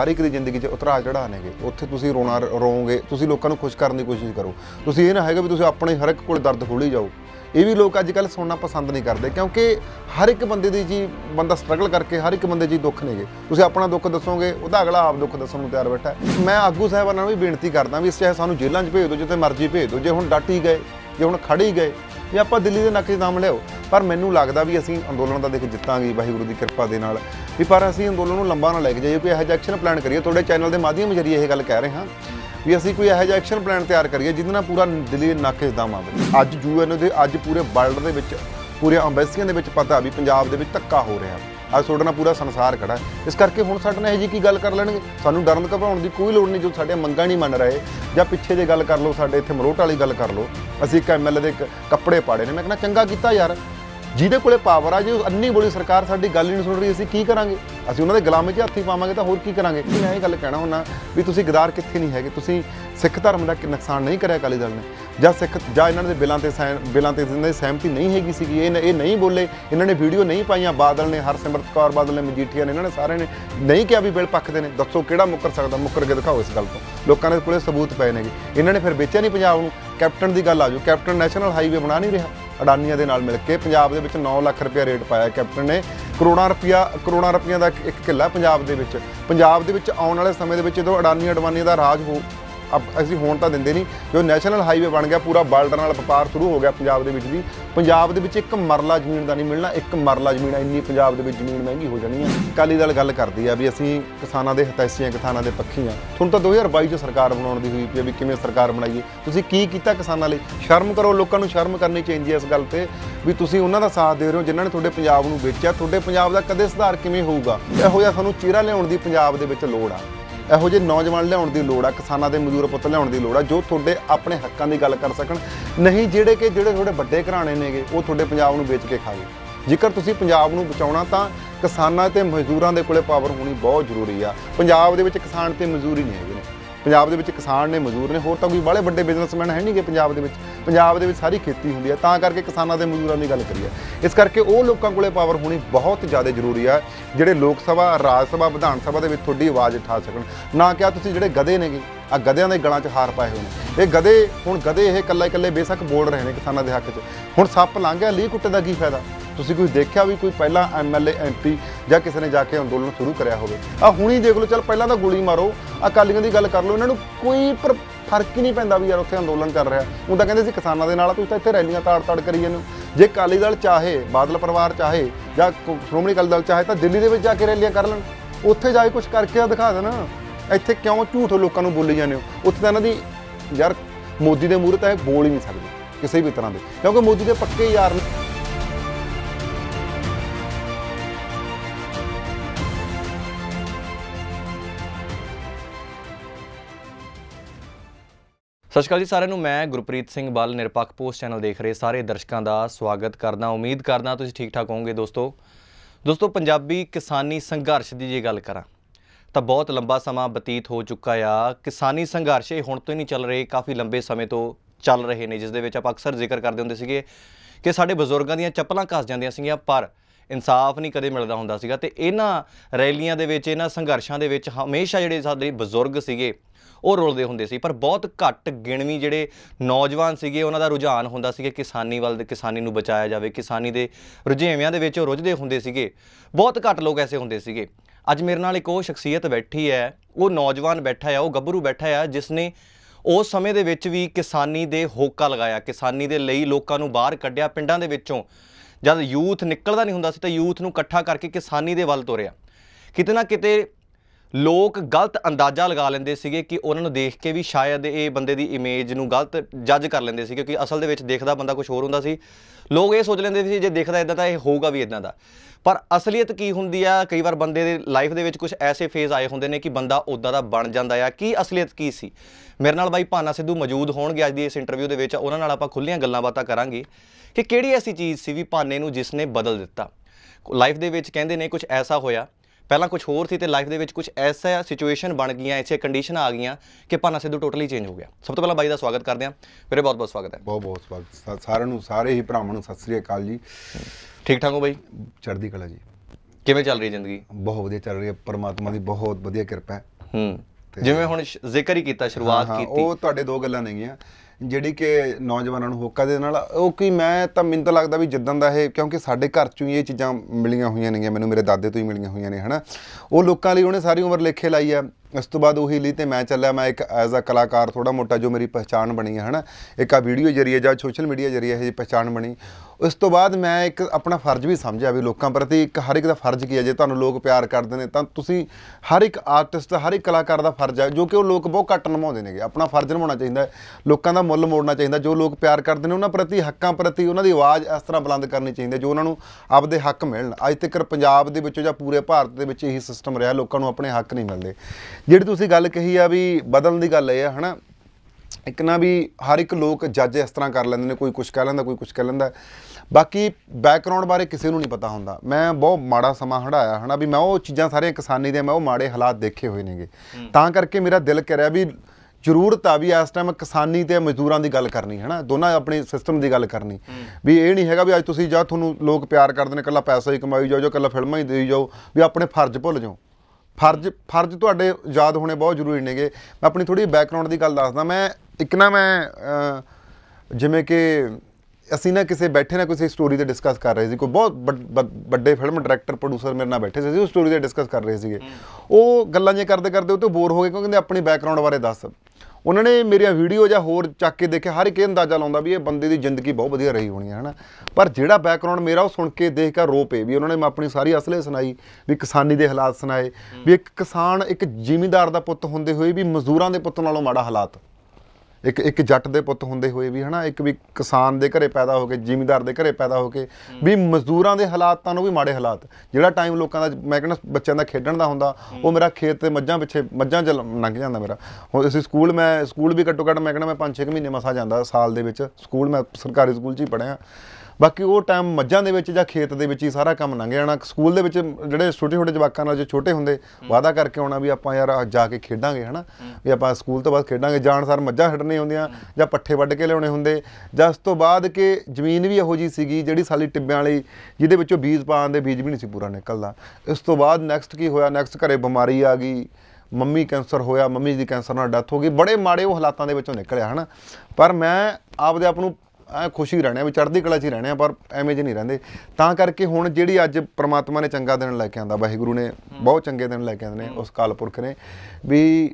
ਹਰ ਇੱਕ ਦੀ ਜ਼ਿੰਦਗੀ 'ਚ ਉਤਰਾ ਚੜਾ ਨੇਗੇ ਉੱਥੇ ਤੁਸੀਂ ਰੋਣਾ ਰੋਵੋਗੇ ਤੁਸੀਂ ਲੋਕਾਂ ਨੂੰ ਖੁਸ਼ ਕਰਨ ਦੀ ਕੋਸ਼ਿਸ਼ ਕਰੋ ਤੁਸੀਂ ਇਹ ਨਾ ਹੈਗਾ ਵੀ ਤੁਸੀਂ ਆਪਣੇ ਹਰ ਇੱਕ ਕੋਲ ਦਰਦ ਖੋਲੀ ਜਾਓ ਇਹ ਵੀ ਲੋਕ ਅੱਜ ਕੱਲ ਸੁਣਨਾ ਪਸੰਦ ਨਹੀਂ ਕਰਦੇ ਕਿਉਂਕਿ ਹਰ ਇੱਕ ਬੰਦੇ ਦੀ ਜੀ ਬੰਦਾ ਸਟਰਗਲ ਕਰਕੇ ਹਰ ਇੱਕ ਬੰਦੇ ਜੀ ਦੁੱਖ ਨੇਗੇ ਤੁਸੀਂ ਆਪਣਾ ਦੁੱਖ ਦੱਸੋਗੇ ਉਹਦਾ ਅਗਲਾ ਆਪ ਦੁੱਖ ਦੱਸਣ ਨੂੰ ਤਿਆਰ ਬੈਠਾ ਮੈਂ ਆਗੂ ਸਾਹਿਬਾਨਾਂ ਨੂੰ ਵੀ ਬੇਨਤੀ ਕਰਦਾ ਵੀ ਇਸ ਚਾਹੇ ਸਾਨੂੰ ਜੇਲ੍ਹਾਂ 'ਚ ਭੇਜ ਦਿਓ ਜਿੱਥੇ ਮਰਜ਼ੀ ਭੇਜ ਦਿਓ ਜੇ ਹੁਣ ਡਟ ਹੀ ਗਏ ਜੇ ਹੁਣ ਖੜੇ ਹੀ ਗਏ ਜਾਂ ਆਪਾਂ ਦਿੱਲੀ ਦੇ ਨੱਕੇ ਨਾਮ ਲਿਓ ਪਰ ਮੈਨੂੰ ਲੱਗਦਾ ਵੀ ਅਸੀਂ ਅੰਦੋਲਨ ਦਾ ਦੇਖ ਜਿੱਤਾਂਗੇ ਵਾਹਿਗੁਰੂ ਦੀ ਕਿਰਪਾ ਦੇ ਨਾਲ ਵੀ ਪਰ ਅਸੀਂ ਅੰਦੋਲਨ ਨੂੰ ਲੰਬਾ ਨਾ ਲੈ ਕੇ ਜਾਈਏ ਵੀ ਇਹੋ ਜਿਹਾ ਐਕਸ਼ਨ ਪਲਾਨ ਕਰੀਏ ਤੁਹਾਡੇ ਚੈਨਲ ਦੇ ਮਾਧਿਅਮ ਜਰੀਏ ਇਹ ਗੱਲ ਕਹਿ ਰਹੇ ਹਾਂ ਵੀ ਅਸੀਂ ਕੋਈ ਇਹੋ ਜਿਹਾ ਐਕਸ਼ਨ ਪਲਾਨ ਤਿਆਰ ਕਰੀਏ ਜਿਹਦੇ ਨਾਲ ਪੂਰਾ ਦਿੱਲੀ ਦੇ ਨਾਕੇ ਦਾਮ ਆਵੇ ਅੱਜ ਯੂਐਨ ਦੇ ਅੱਜ ਪੂਰੇ ਵਰਲਡ ਦੇ ਵਿੱਚ ਪੂਰੇ ਐਮਬੈਸੀਆਂ ਦੇ ਵਿੱਚ ਪਤਾ ਵੀ ਪੰਜਾਬ ਦੇ ਵਿੱਚ ਧੱਕਾ ਹੋ ਰਿਹਾ ਹੈ ਅੱਜ ਤੁਹਾਡੇ ਪੂਰਾ ਸੰਸਾਰ ਖੜਾ ਇਸ ਕਰਕੇ ਹੁਣ ਸਾਡੇ ਨਾਲ ਇਹ ਜੀ ਕੀ ਗੱਲ ਕਰ ਲੈਣਗੇ ਸਾਨੂੰ ਡਰਨ ਘਬਰਾਉਣ ਦੀ ਕੋਈ ਲੋੜ ਨਹੀਂ ਜੋ ਸਾਡੇ ਮੰਗਾਂ ਨਹੀਂ ਮੰਨ ਰਹੇ ਜਾਂ ਪਿੱਛੇ ਦੇ ਗੱਲ ਕਰ ਲਓ ਸਾਡੇ ਇੱਥੇ ਮਰੋਟ ਵਾਲੀ ਗੱਲ ਕਰ ਲਓ ਅਸੀਂ ਇੱਕ ਐਮਐਲਏ ਦੇ ਕੱਪੜੇ ਪਾੜੇ ਨੇ ਮੈਂ ਕਹਿੰਦਾ ਚੰਗਾ ਕੀਤਾ ਯਾਰ ਜਿਹਦੇ ਕੋਲੇ ਪਾਵਰ ਆ ਜੇ ਉਹ ਅੰਨੀ ਬੋਲੀ ਸਰਕਾਰ ਸਾਡੀ ਗੱਲ ਹੀ ਨਹੀਂ ਸੁਣ ਰਹੀ ਅਸੀਂ ਕੀ ਕਰਾਂਗੇ ਅਸੀਂ ਉਹਨਾਂ ਦੇ ਗੁਲਾਮੇ 'ਚ ਹੱਥੀ ਪਾਵਾਂਗੇ ਤਾਂ ਹੋਰ ਕੀ ਕਰਾਂਗੇ ਮੈਂ ਇਹ ਗੱਲ ਕਹਿਣਾ ਹੁੰਦਾ ਵੀ ਤੁਸੀਂ ਗਦਾਰ ਕਿੱਥੇ ਨਹੀਂ ਹੈਗੇ ਤੁਸੀਂ ਸਿੱਖ ਧਰਮ ਦਾ ਕਿ ਨੁਕਸਾਨ ਨਹੀਂ ਕਰਿਆ ਕਾਲੀ ਦਲ ਨੇ ਜਾਂ ਸਿੱਖ ਜਾਂ ਇਹਨਾਂ ਦੇ ਬਿਲਾਂ ਤੇ ਬਿਲਾਂ ਤੇ ਇਹਨਾਂ ਦੀ ਸਹਿਮਤੀ ਨਹੀਂ ਹੈਗੀ ਸੀਗੀ ਇਹ ਇਹ ਨਹੀਂ ਬੋਲੇ ਇਹਨਾਂ ਨੇ ਵੀਡੀਓ ਨਹੀਂ ਪਾਈਆਂ ਬਾਦਲ ਨੇ ਹਰਸਿਮਰਤ ਕੌਰ ਬਾਦਲ ਨੇ ਮਜੀਠੀਆ ਨੇ ਇਹਨਾਂ ਨੇ ਸਾਰੇ ਨੇ ਨਹੀਂ ਕਿਹਾ ਵੀ ਬਿਲ ਪੱਖ ਦੇ ਨੇ ਦੱਸੋ ਕਿਹੜਾ ਮੁੱਕਰ ਸਕਦਾ ਮੁੱਕਰ ਕੇ ਦਿਖਾਓ ਇਸ ਗੱਲ ਤੋਂ ਲੋਕਾਂ ਦੇ ਕੋਲੇ ਸਬੂਤ ਪਏ ਨੇਗੇ ਇਹਨਾਂ ਨੇ ਫਿਰ ਵੇਚਿਆ ਨਹੀਂ ਪੰਜਾਬ ਨੂੰ ਕੈਪਟਨ ਦੀ ਗੱਲ ਆਜੋ ਕੈਪਟਨ ਨੈਸ਼ਨਲ ਹਾਈਵੇ ਬਣਾ ਨਹੀਂ ਰਿਹਾ ਅਡਾਨੀਆਂ ਦੇ ਨਾਲ ਮਿਲ ਕੇ ਪੰਜਾਬ ਦੇ ਵਿੱਚ 9 ਲੱਖ ਰੁਪਏ ਰੇਟ ਪਾਇਆ ਕੈਪਟਨ ਨੇ ਕਰੋੜਾਂ ਰੁਪਇਆ ਕਰੋੜਾਂ ਰੁਪਿਆ ਦਾ ਇੱਕ ਕਿੱਲਾ ਪੰਜਾਬ ਦੇ ਵਿੱਚ ਪੰਜਾਬ ਦੇ ਵਿੱਚ ਆਉਣ ਵਾਲੇ ਸਮੇਂ ਦੇ ਵਿੱਚ ਜਦੋਂ ਅਡਾਨੀ ਅਡਵਾਨੀ ਦਾ ਰਾਜ ਹੋ ਅਸੀਂ ਹੋਣ ਤਾਂ ਦਿੰਦੇ ਨਹੀਂ ਜੋ ਨੈਸ਼ਨਲ ਹਾਈਵੇ ਬਣ ਗਿਆ ਪੂਰਾ ਬਾਰਡਰ ਨਾਲ ਵਪਾਰ ਸ਼ੁਰੂ ਹੋ ਗਿਆ ਪੰਜਾਬ ਦੇ ਵਿੱਚ ਵੀ ਪੰਜਾਬ ਦੇ ਵਿੱਚ ਇੱਕ ਮਰਲਾ ਜ਼ਮੀਨ ਦਾ ਨਹੀਂ ਮਿਲਣਾ ਇੱਕ ਮਰਲਾ ਜ਼ਮੀਨ ਇੰਨੀ ਪੰਜਾਬ ਦੇ ਵਿੱਚ ਜ਼ਮੀਨ ਮਹਿੰਗੀ ਹੋ ਜਾਣੀ ਹੈ ਕਾਲੀ ਦਲ ਗੱਲ ਕਰਦੀ ਆ ਵੀ ਅਸੀਂ ਕਿਸਾਨਾਂ ਦੇ ਹਿਤੈਸ਼ੀ ਹਾਂ ਕਿਸਾਨਾਂ ਦੇ ਪੱਖੀ ਆ ਤੁਹਾਨੂੰ ਤਾਂ 2022 ਚ ਸਰਕਾਰ ਬਣਾਉਣ ਦੀ ਹੋਈ ਪਈ ਵੀ ਕਿਵੇਂ ਸਰਕਾਰ ਬਣਾਈਏ ਤੁਸੀਂ ਕੀ ਕੀਤਾ ਕਿਸਾਨਾਂ ਲਈ ਸ਼ਰਮ ਕਰੋ ਲੋਕਾਂ ਨੂੰ ਸ਼ਰਮ ਕਰਨੀ ਚਾਹੀਦੀ ਹੈ ਇਸ ਗੱਲ ਤੇ ਵੀ ਤੁਸੀਂ ਉਹਨਾਂ ਦਾ ਸਾਥ ਦੇ ਰਹੇ ਹੋ ਜਿਨ੍ਹਾਂ ਨੇ ਤੁਹਾਡੇ ਪੰਜਾਬ ਨੂੰ ਵੇਚਿਆ ਤੁਹਾਡੇ ਪੰਜਾਬ ਦਾ ਕਦੇ ਸੁਧਾਰ ਕਿਵੇਂ ਹੋਊਗਾ ਇਹੋ ਜਿਹਾ ਸਾਨੂੰ ਚਿਹਰਾ ਲਿਆਉਣ ਦੀ ਪੰਜਾਬ ਦੇ ਵਿੱਚ ਲੋੜ ਆ ਇਹੋ ਜਿਹੇ ਨੌਜਵਾਨ ਲਿਆਉਣ ਦੀ ਲੋੜ ਆ ਕਿਸਾਨਾਂ ਦੇ ਮਜ਼ਦੂਰ ਪੁੱਤ ਲਿਆਉਣ ਦੀ ਲੋੜ ਆ ਜੋ ਤੁਹਾਡੇ ਆਪਣੇ ਹੱਕਾਂ ਦੀ ਗੱਲ ਕਰ ਸਕਣ ਨਹੀਂ ਜਿਹੜੇ ਕਿ ਜਿਹੜੇ ਤੁਹਾਡੇ ਵੱਡੇ ਘਰਾਣੇ ਨੇਗੇ ਉਹ ਤੁਹਾਡੇ ਪੰਜਾਬ ਨੂੰ ਵੇਚ ਕੇ ਖਾਗੇ ਜੇਕਰ ਤੁਸੀਂ ਪੰਜਾਬ ਨੂੰ ਬਚਾਉਣਾ ਤਾਂ ਕਿਸਾਨਾਂ ਤੇ ਮਜ਼ਦੂਰਾਂ ਦੇ ਕੋਲੇ ਪਾਵਰ ਹੋਣੀ ਬਹੁਤ ਜ਼ਰੂਰੀ ਆ ਪੰਜਾਬ ਦੇ ਵਿੱਚ ਕਿਸਾਨ ਤੇ ਮਜ਼ਦੂਰੀ ਨਹੀਂ ਹੈਗੇ ਪੰਜਾਬ ਦੇ ਵਿੱਚ ਕਿਸਾਨ ਨੇ ਮਜ਼ਦੂਰ ਨੇ ਹੋਰ ਤਾਂ ਕੋਈ ਬਾਲੇ ਵੱਡੇ ਬਿਜ਼ਨਸਮੈਨ ਹੈ ਨਹੀਂਗੇ ਪੰਜਾਬ ਦੇ ਵਿੱਚ ਪੰਜਾਬ ਦੇ ਵਿੱਚ ਸਾਰੀ ਖੇਤੀ ਹੁੰਦੀ ਹੈ ਤਾਂ ਕਰਕੇ ਕਿਸਾਨਾਂ ਤੇ ਮਜ਼ਦੂਰਾਂ ਦੀ ਗੱਲ ਕਰੀਏ ਇਸ ਕਰਕੇ ਉਹ ਲੋਕਾਂ ਕੋਲੇ ਪਾਵਰ ਹੋਣੀ ਬਹੁਤ ਜ਼ਿਆਦਾ ਜ਼ਰੂਰੀ ਹੈ ਜਿਹੜੇ ਲੋਕ ਸਭਾ ਰਾਜ ਸਭਾ ਵਿਧਾਨ ਸਭਾ ਦੇ ਵਿੱਚ ਤੁਹਾਡੀ ਆਵਾਜ਼ ਉਠਾ ਸਕਣ ਨਾ ਕਿ ਆ ਤੁਸੀਂ ਜਿਹੜੇ ਗਧੇ ਨੇਗੇ ਆ ਗਧਿਆਂ ਦੇ ਗਲਾਂ 'ਚ ਹਾਰ ਪਾਏ ਹੋਏ ਨੇ ਇਹ ਗਧੇ ਹੁਣ ਗਧੇ ਇਹ ਇਕੱਲੇ ਇਕੱਲੇ ਬੇਸ਼ੱਕ ਬੋਲ ਰਹੇ ਨੇ ਕਿਸਾਨਾਂ ਦੇ ਹੱਕ 'ਚ ਹੁਣ ਸੱਪ ਲੰਘ ਗਿਆ ਲੀਹ ਕੁੱਟੇ ਦਾ ਕੀ ਫਾਇਦਾ ਤੁਸੀਂ ਕੋਈ ਦੇਖਿਆ ਵੀ ਕੋਈ ਪਹਿਲਾਂ ਐਮਐਲਏ ਐਮਪੀ ਜਾਂ ਕਿਸੇ ਨੇ ਜਾ ਕੇ ਅੰਦੋਲਨ ਸ਼ੁਰੂ ਕਰਿਆ ਹੋਵੇ ਆ ਹੁਣੀ ਦੇਖ ਲਓ ਚੱਲ ਪਹਿਲਾਂ ਤਾਂ ਗੋਲੀ ਮਾਰੋ ਅਕਾਲੀਆਂ ਦੀ ਗੱਲ ਕਰ ਲਓ ਇਹਨਾਂ ਨੂੰ ਕੋਈ ਫਰਕ ਹੀ ਨਹੀਂ ਪੈਂਦਾ ਵੀ ਯਾਰ ਉੱਥੇ ਅੰਦੋਲਨ ਕਰ ਰਿਹਾ ਉਹ ਤਾਂ ਕਹਿੰਦੇ ਸੀ ਕਿਸਾਨਾਂ ਦੇ ਨਾਲ ਤੁਸੀਂ ਤਾਂ ਇੱਥੇ ਰੈਲੀਆਂ ਤਾੜ-ਤਾੜ ਕਰੀ ਜਾਂਦੇ ਜੇ ਅਕਾਲੀ ਦਲ ਚਾਹੇ ਬਾਦਲ ਪਰਿਵਾਰ ਚਾਹੇ ਜਾਂ ਸ਼੍ਰੋਮਣੀ ਅਕਾਲੀ ਦਲ ਚਾਹੇ ਤਾਂ ਦਿੱਲੀ ਦੇ ਵਿੱਚ ਜਾ ਕੇ ਰੈਲੀਆਂ ਕਰ ਲੈਣ ਉੱਥੇ ਜਾ ਕੇ ਕੁਝ ਕਰਕੇ ਦਿਖਾ ਦੇਣ ਇੱਥੇ ਕਿਉਂ ਝੂਠ ਲੋਕਾਂ ਨੂੰ ਬੋਲੀ ਜਾਂਦੇ ਹੋ ਉੱਥੇ ਤਾਂ ਇਹਨਾਂ ਦੀ ਯਾਰ ਮੋਦੀ ਦੇ ਮੂਹਰੇ ਤਾਂ ਬੋਲ ਹੀ ਨਹੀਂ ਸਕਦੇ ਕਿਸੇ ਵੀ ਤਰ੍ਹਾਂ ਦੇ ਕਿਉਂਕਿ ਮੋਦੀ ਦੇ ਪੱਕੇ ਯਾਰ ਨੇ ਸਤਿ ਸ਼੍ਰੀ ਅਕਾਲ ਜੀ ਸਾਰਿਆਂ ਨੂੰ ਮੈਂ ਗੁਰਪ੍ਰੀਤ ਸਿੰਘ ਬਲ ਨਿਰਪੱਖ ਪੋਸਟ ਚੈਨਲ ਦੇਖ ਰਹੇ ਸਾਰੇ ਦਰਸ਼ਕਾਂ ਦਾ ਸਵਾਗਤ ਕਰਦਾ ਉਮੀਦ ਕਰਦਾ ਤੁਸੀਂ ਠੀਕ ਠਾਕ ਹੋਵੋਗੇ ਦੋਸਤੋ ਦੋਸਤੋ ਪੰਜਾਬੀ ਕਿਸਾਨੀ ਸੰਘਰਸ਼ ਦੀ ਜੇ ਗੱਲ ਕਰਾਂ ਤਾਂ ਬਹੁਤ ਲੰਬਾ ਸਮਾਂ ਬਤੀਤ ਹੋ ਚੁੱਕਾ ਆ ਕਿਸਾਨੀ ਸੰਘਰਸ਼ ਇਹ ਹੁਣ ਤੋਂ ਹੀ ਨਹੀਂ ਚੱਲ ਰਹੇ ਕਾਫੀ ਲੰਬੇ ਸਮੇਂ ਤੋਂ ਚੱਲ ਰਹੇ ਨੇ ਜਿਸ ਦੇ ਵਿੱਚ ਆਪਾਂ ਅਕਸਰ ਜ਼ਿਕਰ ਕਰਦੇ ਹੁੰਦੇ ਸੀਗੇ ਕਿ ਸਾਡੇ ਬਜ਼ੁਰਗਾਂ ਦੀਆਂ ਚੱਪਲਾਂ ਕੱਸ ਜਾਂਦੀਆਂ ਸੀਗੀਆਂ ਪਰ ਇਨਸਾਫ ਨਹੀਂ ਕਦੇ ਮਿਲਦਾ ਹੁੰਦਾ ਸੀਗਾ ਤੇ ਇਹਨਾਂ ਰੈਲੀਆਂ ਦੇ ਵਿੱਚ ਇਹਨਾਂ ਸੰਘਰਸ਼ਾਂ ਦੇ ਵਿੱਚ ਹਮੇਸ਼ਾ ਜਿਹੜੇ ਸਾਡੇ ਬਜ਼ੁਰਗ ਸੀਗੇ ਉਹ ਰੋਲਦੇ ਹੁੰਦੇ ਸੀ ਪਰ ਬਹੁਤ ਘੱਟ ਗਿਣਵੀ ਜਿਹੜੇ ਨੌਜਵਾਨ ਸੀਗੇ ਉਹਨਾਂ ਦਾ ਰੁਝਾਨ ਹੁੰਦਾ ਸੀ ਕਿ ਕਿਸਾਨੀ ਵੱਲ ਕਿਸਾਨੀ ਨੂੰ ਬਚਾਇਆ ਜਾਵੇ ਕਿਸਾਨੀ ਦੇ ਰੁਝੇਵਿਆਂ ਦੇ ਵਿੱਚ ਉਹ ਰੁੱਝਦੇ ਹੁੰਦੇ ਸੀਗੇ ਬਹੁਤ ਘੱਟ ਲੋਕ ਐਸੇ ਹੁੰਦੇ ਸੀਗੇ ਅੱਜ ਮੇਰੇ ਨਾਲ ਇੱਕ ਉਹ ਸ਼ਖਸੀਅਤ ਬੈਠੀ ਹੈ ਉਹ ਨੌਜਵਾਨ ਬੈਠਾ ਹੈ ਉਹ ਗੱਭਰੂ ਬੈਠਾ ਹੈ ਜਿਸ ਨੇ ਉਸ ਸਮੇਂ ਦੇ ਵਿੱਚ ਵੀ ਕਿਸਾਨੀ ਦੇ ਹੋਕਾ ਲਗਾਇਆ ਕਿਸਾਨੀ ਦੇ ਲਈ ਲੋਕਾਂ ਨੂੰ ਬਾਹਰ ਕੱਢਿਆ ਪਿੰਡਾਂ ਦੇ ਵਿੱਚੋਂ ਜਦ ਯੂਥ ਨਿਕਲਦਾ ਨਹੀਂ ਹੁੰਦਾ ਸੀ ਤਾਂ ਯੂਥ ਨੂੰ ਇਕੱਠਾ ਕਰਕੇ ਕਿਸਾਨੀ ਦੇ ਵੱਲ ਤੋਰਿਆ ਕਿਤੇ ਨਾ ਕਿਤੇ ਲੋਕ ਗਲਤ ਅੰਦਾਜ਼ਾ ਲਗਾ ਲੈਂਦੇ ਸੀਗੇ ਕਿ ਉਹਨਾਂ ਨੂੰ ਦੇਖ ਕੇ ਵੀ ਸ਼ਾਇਦ ਇਹ ਬੰਦੇ ਦੀ ਇਮੇਜ ਨੂੰ ਗਲਤ ਜੱਜ ਕਰ ਲੈਂਦੇ ਸੀ ਕਿਉਂਕਿ ਅਸਲ ਦੇ ਵਿੱਚ ਦੇਖਦਾ ਬੰਦਾ ਕੁਝ ਹੋਰ ਹੁੰਦਾ ਸੀ ਲੋਕ ਇਹ ਸੋਚ ਲੈਂਦੇ ਸੀ ਜੇ ਦੇਖਦਾ ਇਦਾਂ ਤਾਂ ਇਹ ਹੋਊਗਾ ਵੀ ਇਦਾਂ ਦਾ ਪਰ ਅਸਲੀਅਤ ਕੀ ਹੁੰਦੀ ਆ ਕਈ ਵਾਰ ਬੰਦੇ ਦੇ ਲਾਈਫ ਦੇ ਵਿੱਚ ਕੁਝ ਐਸੇ ਫੇਜ਼ ਆਏ ਹੁੰਦੇ ਨੇ ਕਿ ਬੰਦਾ ਉਦਾਂ ਦਾ ਬਣ ਜਾਂਦਾ ਆ ਕੀ ਅਸਲੀਅਤ ਕੀ ਸੀ ਮੇਰੇ ਨਾਲ ਬਾਈ ਭਾਨਾ ਸਿੱਧੂ ਮੌਜੂਦ ਹੋਣਗੇ ਅੱਜ ਦੀ ਇਸ ਇੰਟਰਵਿਊ ਦੇ ਵਿੱਚ ਉਹਨਾਂ ਨਾਲ ਆਪਾਂ ਖੁੱਲੀਆਂ ਗੱਲਾਂ ਬਾਤਾਂ ਕਰਾਂਗੇ ਕਿ ਕਿਹੜੀ ਐਸੀ ਚੀਜ਼ ਸੀ ਵੀ ਭਾਨੇ ਨੂੰ ਜਿਸ ਨੇ ਬਦਲ ਦਿੱਤਾ ਲਾਈਫ ਦੇ ਵਿੱਚ ਕਹਿੰਦੇ ਨੇ ਕੁਝ ਐਸਾ ਹੋਇਆ ਪਹਿਲਾਂ ਕੁਝ ਹੋਰ ਸੀ ਤੇ ਲਾਈਫ ਦੇ ਵਿੱਚ ਕੁਝ ਐਸਾ ਸਿਚੁਏਸ਼ਨ ਬਣ ਗਈਆਂ ਐਸੇ ਕੰਡੀਸ਼ਨ ਆ ਗਈਆਂ ਕਿ ਪਾਨਾ ਸਿੱਧੂ ਟੋਟਲੀ ਚੇਂਜ ਹੋ ਗਿਆ ਸਭ ਤੋਂ ਪਹਿਲਾਂ ਬਾਈ ਦਾ ਸਵਾਗਤ ਕਰਦੇ ਆਂ ਵੀਰੇ ਬਹੁਤ ਬਹੁਤ ਸਵਾਗਤ ਹੈ ਬਹੁਤ ਬਹੁਤ ਸਵਾਗਤ ਸਾਰਿਆਂ ਨੂੰ ਸਾਰੇ ਹੀ ਭਰਾਵਾਂ ਨੂੰ ਸਤਿ ਸ੍ਰੀ ਅਕਾਲ ਜੀ ਠੀਕ ਠਾਕ ਹੋ ਬਾਈ ਚੜ੍ਹਦੀ ਕਲਾ ਜੀ ਕਿਵੇਂ ਚੱਲ ਰਹੀ ਜ਼ਿੰਦਗੀ ਬਹੁਤ ਵਧੀਆ ਚੱਲ ਰਹੀ ਹੈ ਪਰਮਾਤਮਾ ਦੀ ਬਹੁਤ ਵਧੀਆ ਕਿਰਪਾ ਹੈ ਹੂੰ ਜਿਵੇਂ ਹੁਣ ਜ਼ਿਕਰ ਹੀ ਕੀਤਾ ਸ਼ੁਰੂਆਤ ਕੀਤੀ ਉਹ ਤੁਹਾਡੇ ਦੋ ਗੱਲਾਂ ਨੇਗੀਆਂ ਜਿਹੜੀ ਕਿ ਨੌਜਵਾਨਾਂ ਨੂੰ ਹੋਕਾ ਦੇ ਨਾਲ ਉਹ ਕਿ ਮੈਂ ਤਾਂ ਮੈਨੂੰ ਤਾਂ ਲੱਗਦਾ ਵੀ ਜਿੱਦਾਂ ਦਾ ਇਹ ਕਿਉਂਕਿ ਸਾਡੇ ਘਰ ਚੋਂ ਹੀ ਇਹ ਚੀਜ਼ਾਂ ਮਿਲੀਆਂ ਹੋਈਆਂ ਨੇ ਮੈਨੂੰ ਮੇਰੇ ਦਾਦੇ ਤੋਂ ਹੀ ਮਿਲੀਆਂ ਹੋਈਆਂ ਨੇ ਹਨਾ ਉਹ ਲੋਕਾਂ ਲਈ ਉਹਨੇ ਸਾਰੀ ਉਮਰ ਲੇਖੇ ਲਾਈ ਆ ਇਸ ਤੋਂ ਬਾਅਦ ਉਹੀ ਲਈ ਤੇ ਮੈਂ ਚੱਲਿਆ ਮੈਂ ਇੱਕ ਐਜ਼ ਅ ਕਲਾਕਾਰ ਥੋੜਾ ਮੋਟਾ ਜੋ ਮੇਰੀ ਪਛਾਣ ਬਣੀ ਹੈ ਹਨਾ ਇੱਕ ਆ ਵੀਡੀਓ ਜਰੀਏ ਜਾਂ ਸੋਸ਼ਲ ਮੀਡੀਆ ਜਰੀਏ ਇਹ ਪਛਾਣ ਬਣੀ ਉਸ ਤੋਂ ਬਾਅਦ ਮੈਂ ਇੱਕ ਆਪਣਾ ਫਰਜ਼ ਵੀ ਸਮਝਿਆ ਵੀ ਲੋਕਾਂ ਪ੍ਰਤੀ ਇੱਕ ਹਰ ਇੱਕ ਦਾ ਫਰਜ਼ ਕੀ ਹੈ ਜੇ ਤੁਹਾਨੂੰ ਲੋਕ ਪਿਆਰ ਕਰਦੇ ਨੇ ਤਾਂ ਤੁਸੀਂ ਹਰ ਇੱਕ ਆਰਟਿਸਟ ਹਰ ਇੱਕ ਕਲਾਕਾਰ ਦਾ ਫਰਜ਼ ਹੈ ਜੋ ਕਿ ਉਹ ਲੋਕ ਬਹੁਤ ਘੱਟ ਨਿਭਾਉਂਦੇ ਨੇਗੇ ਆਪਣਾ ਫਰਜ਼ ਨਿਭਾਉਣਾ ਚਾਹੀਦਾ ਹੈ ਲੋਕਾਂ ਦਾ ਮੁੱਲ ਮੋੜਨਾ ਚਾਹੀਦਾ ਜੋ ਲੋਕ ਪਿਆਰ ਕਰਦੇ ਨੇ ਉਹਨਾਂ ਪ੍ਰਤੀ ਹੱਕਾਂ ਪ੍ਰਤੀ ਉਹਨਾਂ ਦੀ ਆਵਾਜ਼ ਇਸ ਤਰ੍ਹਾਂ ਬੁਲੰਦ ਕਰਨੀ ਚਾਹੀਦੀ ਹੈ ਜੋ ਉਹਨਾਂ ਨੂੰ ਆਪਦੇ ਹੱਕ ਮਿਲਣ ਅੱਜ ਤੱਕ ਪੰਜਾਬ ਦੇ ਵਿੱਚੋਂ ਜਾਂ ਪੂਰੇ ਭਾਰਤ ਦੇ ਵਿੱਚ ਇਹੀ ਸਿਸਟਮ ਰਿਹਾ ਲੋਕਾਂ ਨੂੰ ਆਪਣੇ ਹੱਕ ਨਹੀਂ ਮਿਲਦੇ ਜਿਹੜੀ ਤੁਸੀਂ ਗੱਲ ਕਹੀ ਆ ਵੀ ਬਦਲਣ ਦੀ ਗੱਲ ਇਹ ਹੈ ਹਨਾ ਇੱਕ ਨਾ ਵੀ ਹਰ ਇੱਕ ਲੋਕ ਜੱਜ ਇਸ ਤਰ੍ਹਾਂ ਕਰ ਲੈਂਦੇ ਨੇ ਕੋਈ ਕੁਝ ਕਹਿ ਲੈਂਦਾ ਕੋਈ ਕੁਝ ਕਹਿ ਲੈਂਦਾ ਬਾਕੀ ਬੈਕਗ੍ਰਾਉਂਡ ਬਾਰੇ ਕਿਸੇ ਨੂੰ ਨਹੀਂ ਪਤਾ ਹੁੰਦਾ ਮੈਂ ਬਹੁਤ ਮਾੜਾ ਸਮਾਂ ਹੜਾਇਆ ਹਨਾ ਵੀ ਮੈਂ ਉਹ ਚੀਜ਼ਾਂ ਸਾਰੀਆਂ ਕਿਸਾਨੀ ਦੇ ਮੈਂ ਉਹ ਮਾੜੇ ਹਾਲਾਤ ਦੇਖੇ ਹੋਏ ਨੇਗੇ ਤਾਂ ਕਰਕੇ ਮੇਰਾ ਦਿਲ ਕਰਿਆ ਵੀ ਜ਼ਰੂਰਤ ਆ ਵੀ ਇਸ ਟਾਈਮ ਕਿਸਾਨੀ ਤੇ ਮਜ਼ਦੂਰਾਂ ਦੀ ਗੱਲ ਕਰਨੀ ਹੈ ਨਾ ਦੋਨਾਂ ਆਪਣੇ ਸਿਸਟਮ ਦੀ ਗੱਲ ਕਰਨੀ ਵੀ ਇਹ ਨਹੀਂ ਹੈਗਾ ਵੀ ਅੱਜ ਤੁਸੀਂ ਜਾਂ ਤੁਹਾਨੂੰ ਲੋਕ ਪਿਆਰ ਕਰਦੇ ਨੇ ਕੱਲਾ ਪੈਸਾ ਹੀ ਕਮਾਈ ਜਾਓ ਜਾਂ ਕੱਲਾ ਫਿਲਮਾਂ ਹੀ ਦੇਈ ਜਾਓ ਵੀ ਆਪਣੇ ਫਰਜ਼ ਭੁੱਲ ਜਾਓ ਫਰਜ਼ ਫਰਜ਼ ਤੁਹਾਡੇ ਯਾਦ ਹੋਣੇ ਬਹੁਤ ਜ਼ਰੂਰੀ ਨੇਗੇ ਮੈਂ ਆਪਣੀ ਥੋੜੀ ਬੈਕਗ੍ਰਾਉਂਡ ਦੀ ਗੱਲ ਦੱਸਦਾ ਮੈਂ ਇੱਕ ਨਾ ਮੈਂ ਜਿਵੇਂ ਕਿ ਅਸੀਂ ਨਾ ਕਿਸੇ ਬੈਠੇ ਨਾ ਕਿਸੇ ਸਟੋਰੀ ਤੇ ਡਿਸਕਸ ਕਰ ਰਹੇ ਸੀ ਕੋਈ ਬਹੁਤ ਵੱਡੇ ਫਿਲਮ ਡਾਇਰੈਕਟਰ ਪ੍ਰੋਡਿਊਸਰ ਮੇਰੇ ਨਾਲ ਬੈਠੇ ਸੀ ਉਹ ਸਟੋਰੀ ਤੇ ਡਿਸਕਸ ਕਰ ਰਹੇ ਸੀਗੇ ਉਹ ਗੱਲਾਂ ਜੇ ਕਰਦੇ ਕਰਦੇ ਉਹ ਤੇ ਬੋਰ ਹੋ ਗਏ ਕਿਉਂਕਿ ਕਹਿੰਦੇ ਆਪਣੀ ਬੈਕਗ੍ਰਾਉਂਡ ਬਾਰੇ ਦੱਸ ਉਹਨਾਂ ਨੇ ਮੇਰੀਆਂ ਵੀਡੀਓ ਜਾਂ ਹੋਰ ਚੱਕ ਕੇ ਦੇਖਿਆ ਹਰ ਇੱਕ ਇਹ ਅੰਦਾਜ਼ਾ ਲਾਉਂਦਾ ਵੀ ਇਹ ਬੰਦੇ ਦੀ ਜ਼ਿੰਦਗੀ ਬਹੁਤ ਵਧੀਆ ਰਹੀ ਹੋਣੀ ਹੈ ਹਨਾ ਪਰ ਜਿਹੜਾ ਬੈਕਗ੍ਰਾਉਂਡ ਮੇਰਾ ਉਹ ਸੁਣ ਕੇ ਦੇਖ ਕੇ ਰੋ ਪਏ ਵੀ ਉਹਨਾਂ ਨੇ ਆਪਣੀ ਸਾਰੀ ਅਸਲੇ ਸੁਣਾਈ ਵੀ ਕਿਸਾਨੀ ਦੇ ਹਾਲਾਤ ਸੁਣਾਏ ਵੀ ਇੱਕ ਕਿਸਾਨ ਇੱਕ ਜ਼ਿਮੀਂਦਾਰ ਦਾ ਪੁੱਤ ਹੁੰਦੇ ਹੋਏ ਵੀ ਮਜ਼ਦੂਰਾਂ ਦੇ ਪੁੱਤ ਨਾਲੋਂ ਮਾੜਾ ਹਾਲਾਤ ਇੱਕ ਇੱਕ ਜੱਟ ਦੇ ਪੁੱਤ ਹੁੰਦੇ ਹੋਏ ਵੀ ਹਨਾ ਇੱਕ ਵੀ ਕਿਸਾਨ ਦੇ ਘਰੇ ਪੈਦਾ ਹੋ ਕੇ ਜ਼ਿਮੀਂਦਾਰ ਦੇ ਘਰੇ ਪੈਦਾ ਹੋ ਕੇ ਵੀ ਮਜ਼ਦੂਰਾਂ ਦੇ ਹਾਲਾਤਾਂ ਨੂੰ ਵੀ ਮਾੜੇ ਹਾਲਾਤ ਜਿਹੜਾ ਟਾਈਮ ਲੋਕਾਂ ਦਾ ਮੈਂ ਕਹਿੰਦਾ ਬੱਚਿਆਂ ਦਾ ਖੇਡਣ ਦਾ ਹੁੰਦਾ ਉਹ ਮੇਰਾ ਖੇਤ ਤੇ ਮੱਝਾਂ ਪਿੱਛੇ ਮੱਝਾਂ ਚ ਲੰਘ ਜਾਂਦਾ ਮੇਰਾ ਹੁਣ ਅਸੀਂ ਸਕੂਲ ਮੈਂ ਸਕੂਲ ਵੀ ਘੱਟੋ ਘੱਟ ਮੈਂ ਕਹਿੰਦਾ ਮੈਂ 5-6 ਮਹੀਨੇ ਮਸਾ ਜਾਂਦਾ ਸਾਲ ਦੇ ਵਿੱਚ ਸਕੂਲ ਮੈਂ ਸਰਕਾਰੀ ਸਕੂਲ 'ਚ ਹੀ ਪੜਿਆ ਬਾਕੀ ਉਹ ਟਾਈਮ ਮੱਝਾਂ ਦੇ ਵਿੱਚ ਜਾਂ ਖੇਤ ਦੇ ਵਿੱਚ ਹੀ ਸਾਰਾ ਕੰਮ ਲੰਘ ਜਾਣਾ ਸਕੂਲ ਦੇ ਵਿੱਚ ਜਿਹੜੇ ਛੋਟੇ ਛੋਟੇ ਜਵਾਕਾਂ ਨਾਲ ਜੇ ਛੋਟੇ ਹੁੰਦੇ ਵਾਦਾ ਕਰਕੇ ਆਉਣਾ ਵੀ ਆਪਾਂ ਯਾਰ ਜਾ ਕੇ ਖੇਡਾਂਗੇ ਹਨਾ ਵੀ ਆਪਾਂ ਸਕੂਲ ਤੋਂ ਬਾਅਦ ਖੇਡਾਂਗੇ ਜਾਣ ਸਾਰ ਮੱਝਾਂ ਛੱਡਣੇ ਹੁੰਦੀਆਂ ਜਾਂ ਪੱਠੇ ਵੱਢ ਕੇ ਲਿਆਉਣੇ ਹੁੰਦੇ ਜਾਂ ਉਸ ਤੋਂ ਬਾਅਦ ਕਿ ਜ਼ਮੀਨ ਵੀ ਇਹੋ ਜੀ ਸੀਗੀ ਜਿਹੜੀ ਸਾਲੀ ਟਿੱਬਿਆਂ ਵਾਲੀ ਜਿਹਦੇ ਵਿੱਚੋਂ ਬੀਜ ਪਾਣ ਦੇ ਬੀਜ ਵੀ ਨਹੀਂ ਸੀ ਪੂਰਾ ਨਿਕਲਦਾ ਇਸ ਤੋਂ ਬਾਅਦ ਨੈਕਸਟ ਕੀ ਹੋਇਆ ਨੈਕਸਟ ਘਰੇ ਬਿਮਾਰੀ ਆ ਗਈ ਮੰਮੀ ਕੈਂਸਰ ਹੋਇਆ ਮੰਮੀ ਦੀ ਕੈਂਸਰ ਨਾਲ ਡੈਥ ਹੋ ਗਈ ਬੜੇ ਮਾੜੇ ਉਹ ਹਾਲਾਤਾਂ ਦੇ ਵਿੱਚੋਂ ਨਿਕਲਿਆ ਹਨਾ ਪਰ ਮੈਂ ਆਪਦੇ ਆਪ ਨੂੰ ਆ ਖੁਸ਼ੀ ਰਹਿਣਾ ਵੀ ਚੜ੍ਹਦੀ ਕਲਾ 'ਚ ਹੀ ਰਹਿਣਾ ਪਰ ਐਵੇਂ ਜੇ ਨਹੀਂ ਰਹਿੰਦੇ ਤਾਂ ਕਰਕੇ ਹੁਣ ਜਿਹੜੀ ਅੱਜ ਪ੍ਰਮਾਤਮਾ ਨੇ ਚੰਗਾ ਦਿਨ ਲੈ ਕੇ ਆਂਦਾ ਵਾਹਿਗੁਰੂ ਨੇ ਬਹੁਤ ਚੰਗੇ ਦਿਨ ਲੈ ਕੇ ਆਂਦੇ ਨੇ ਉਸ ਕਾਲਪੁਰਖ ਨੇ ਵੀ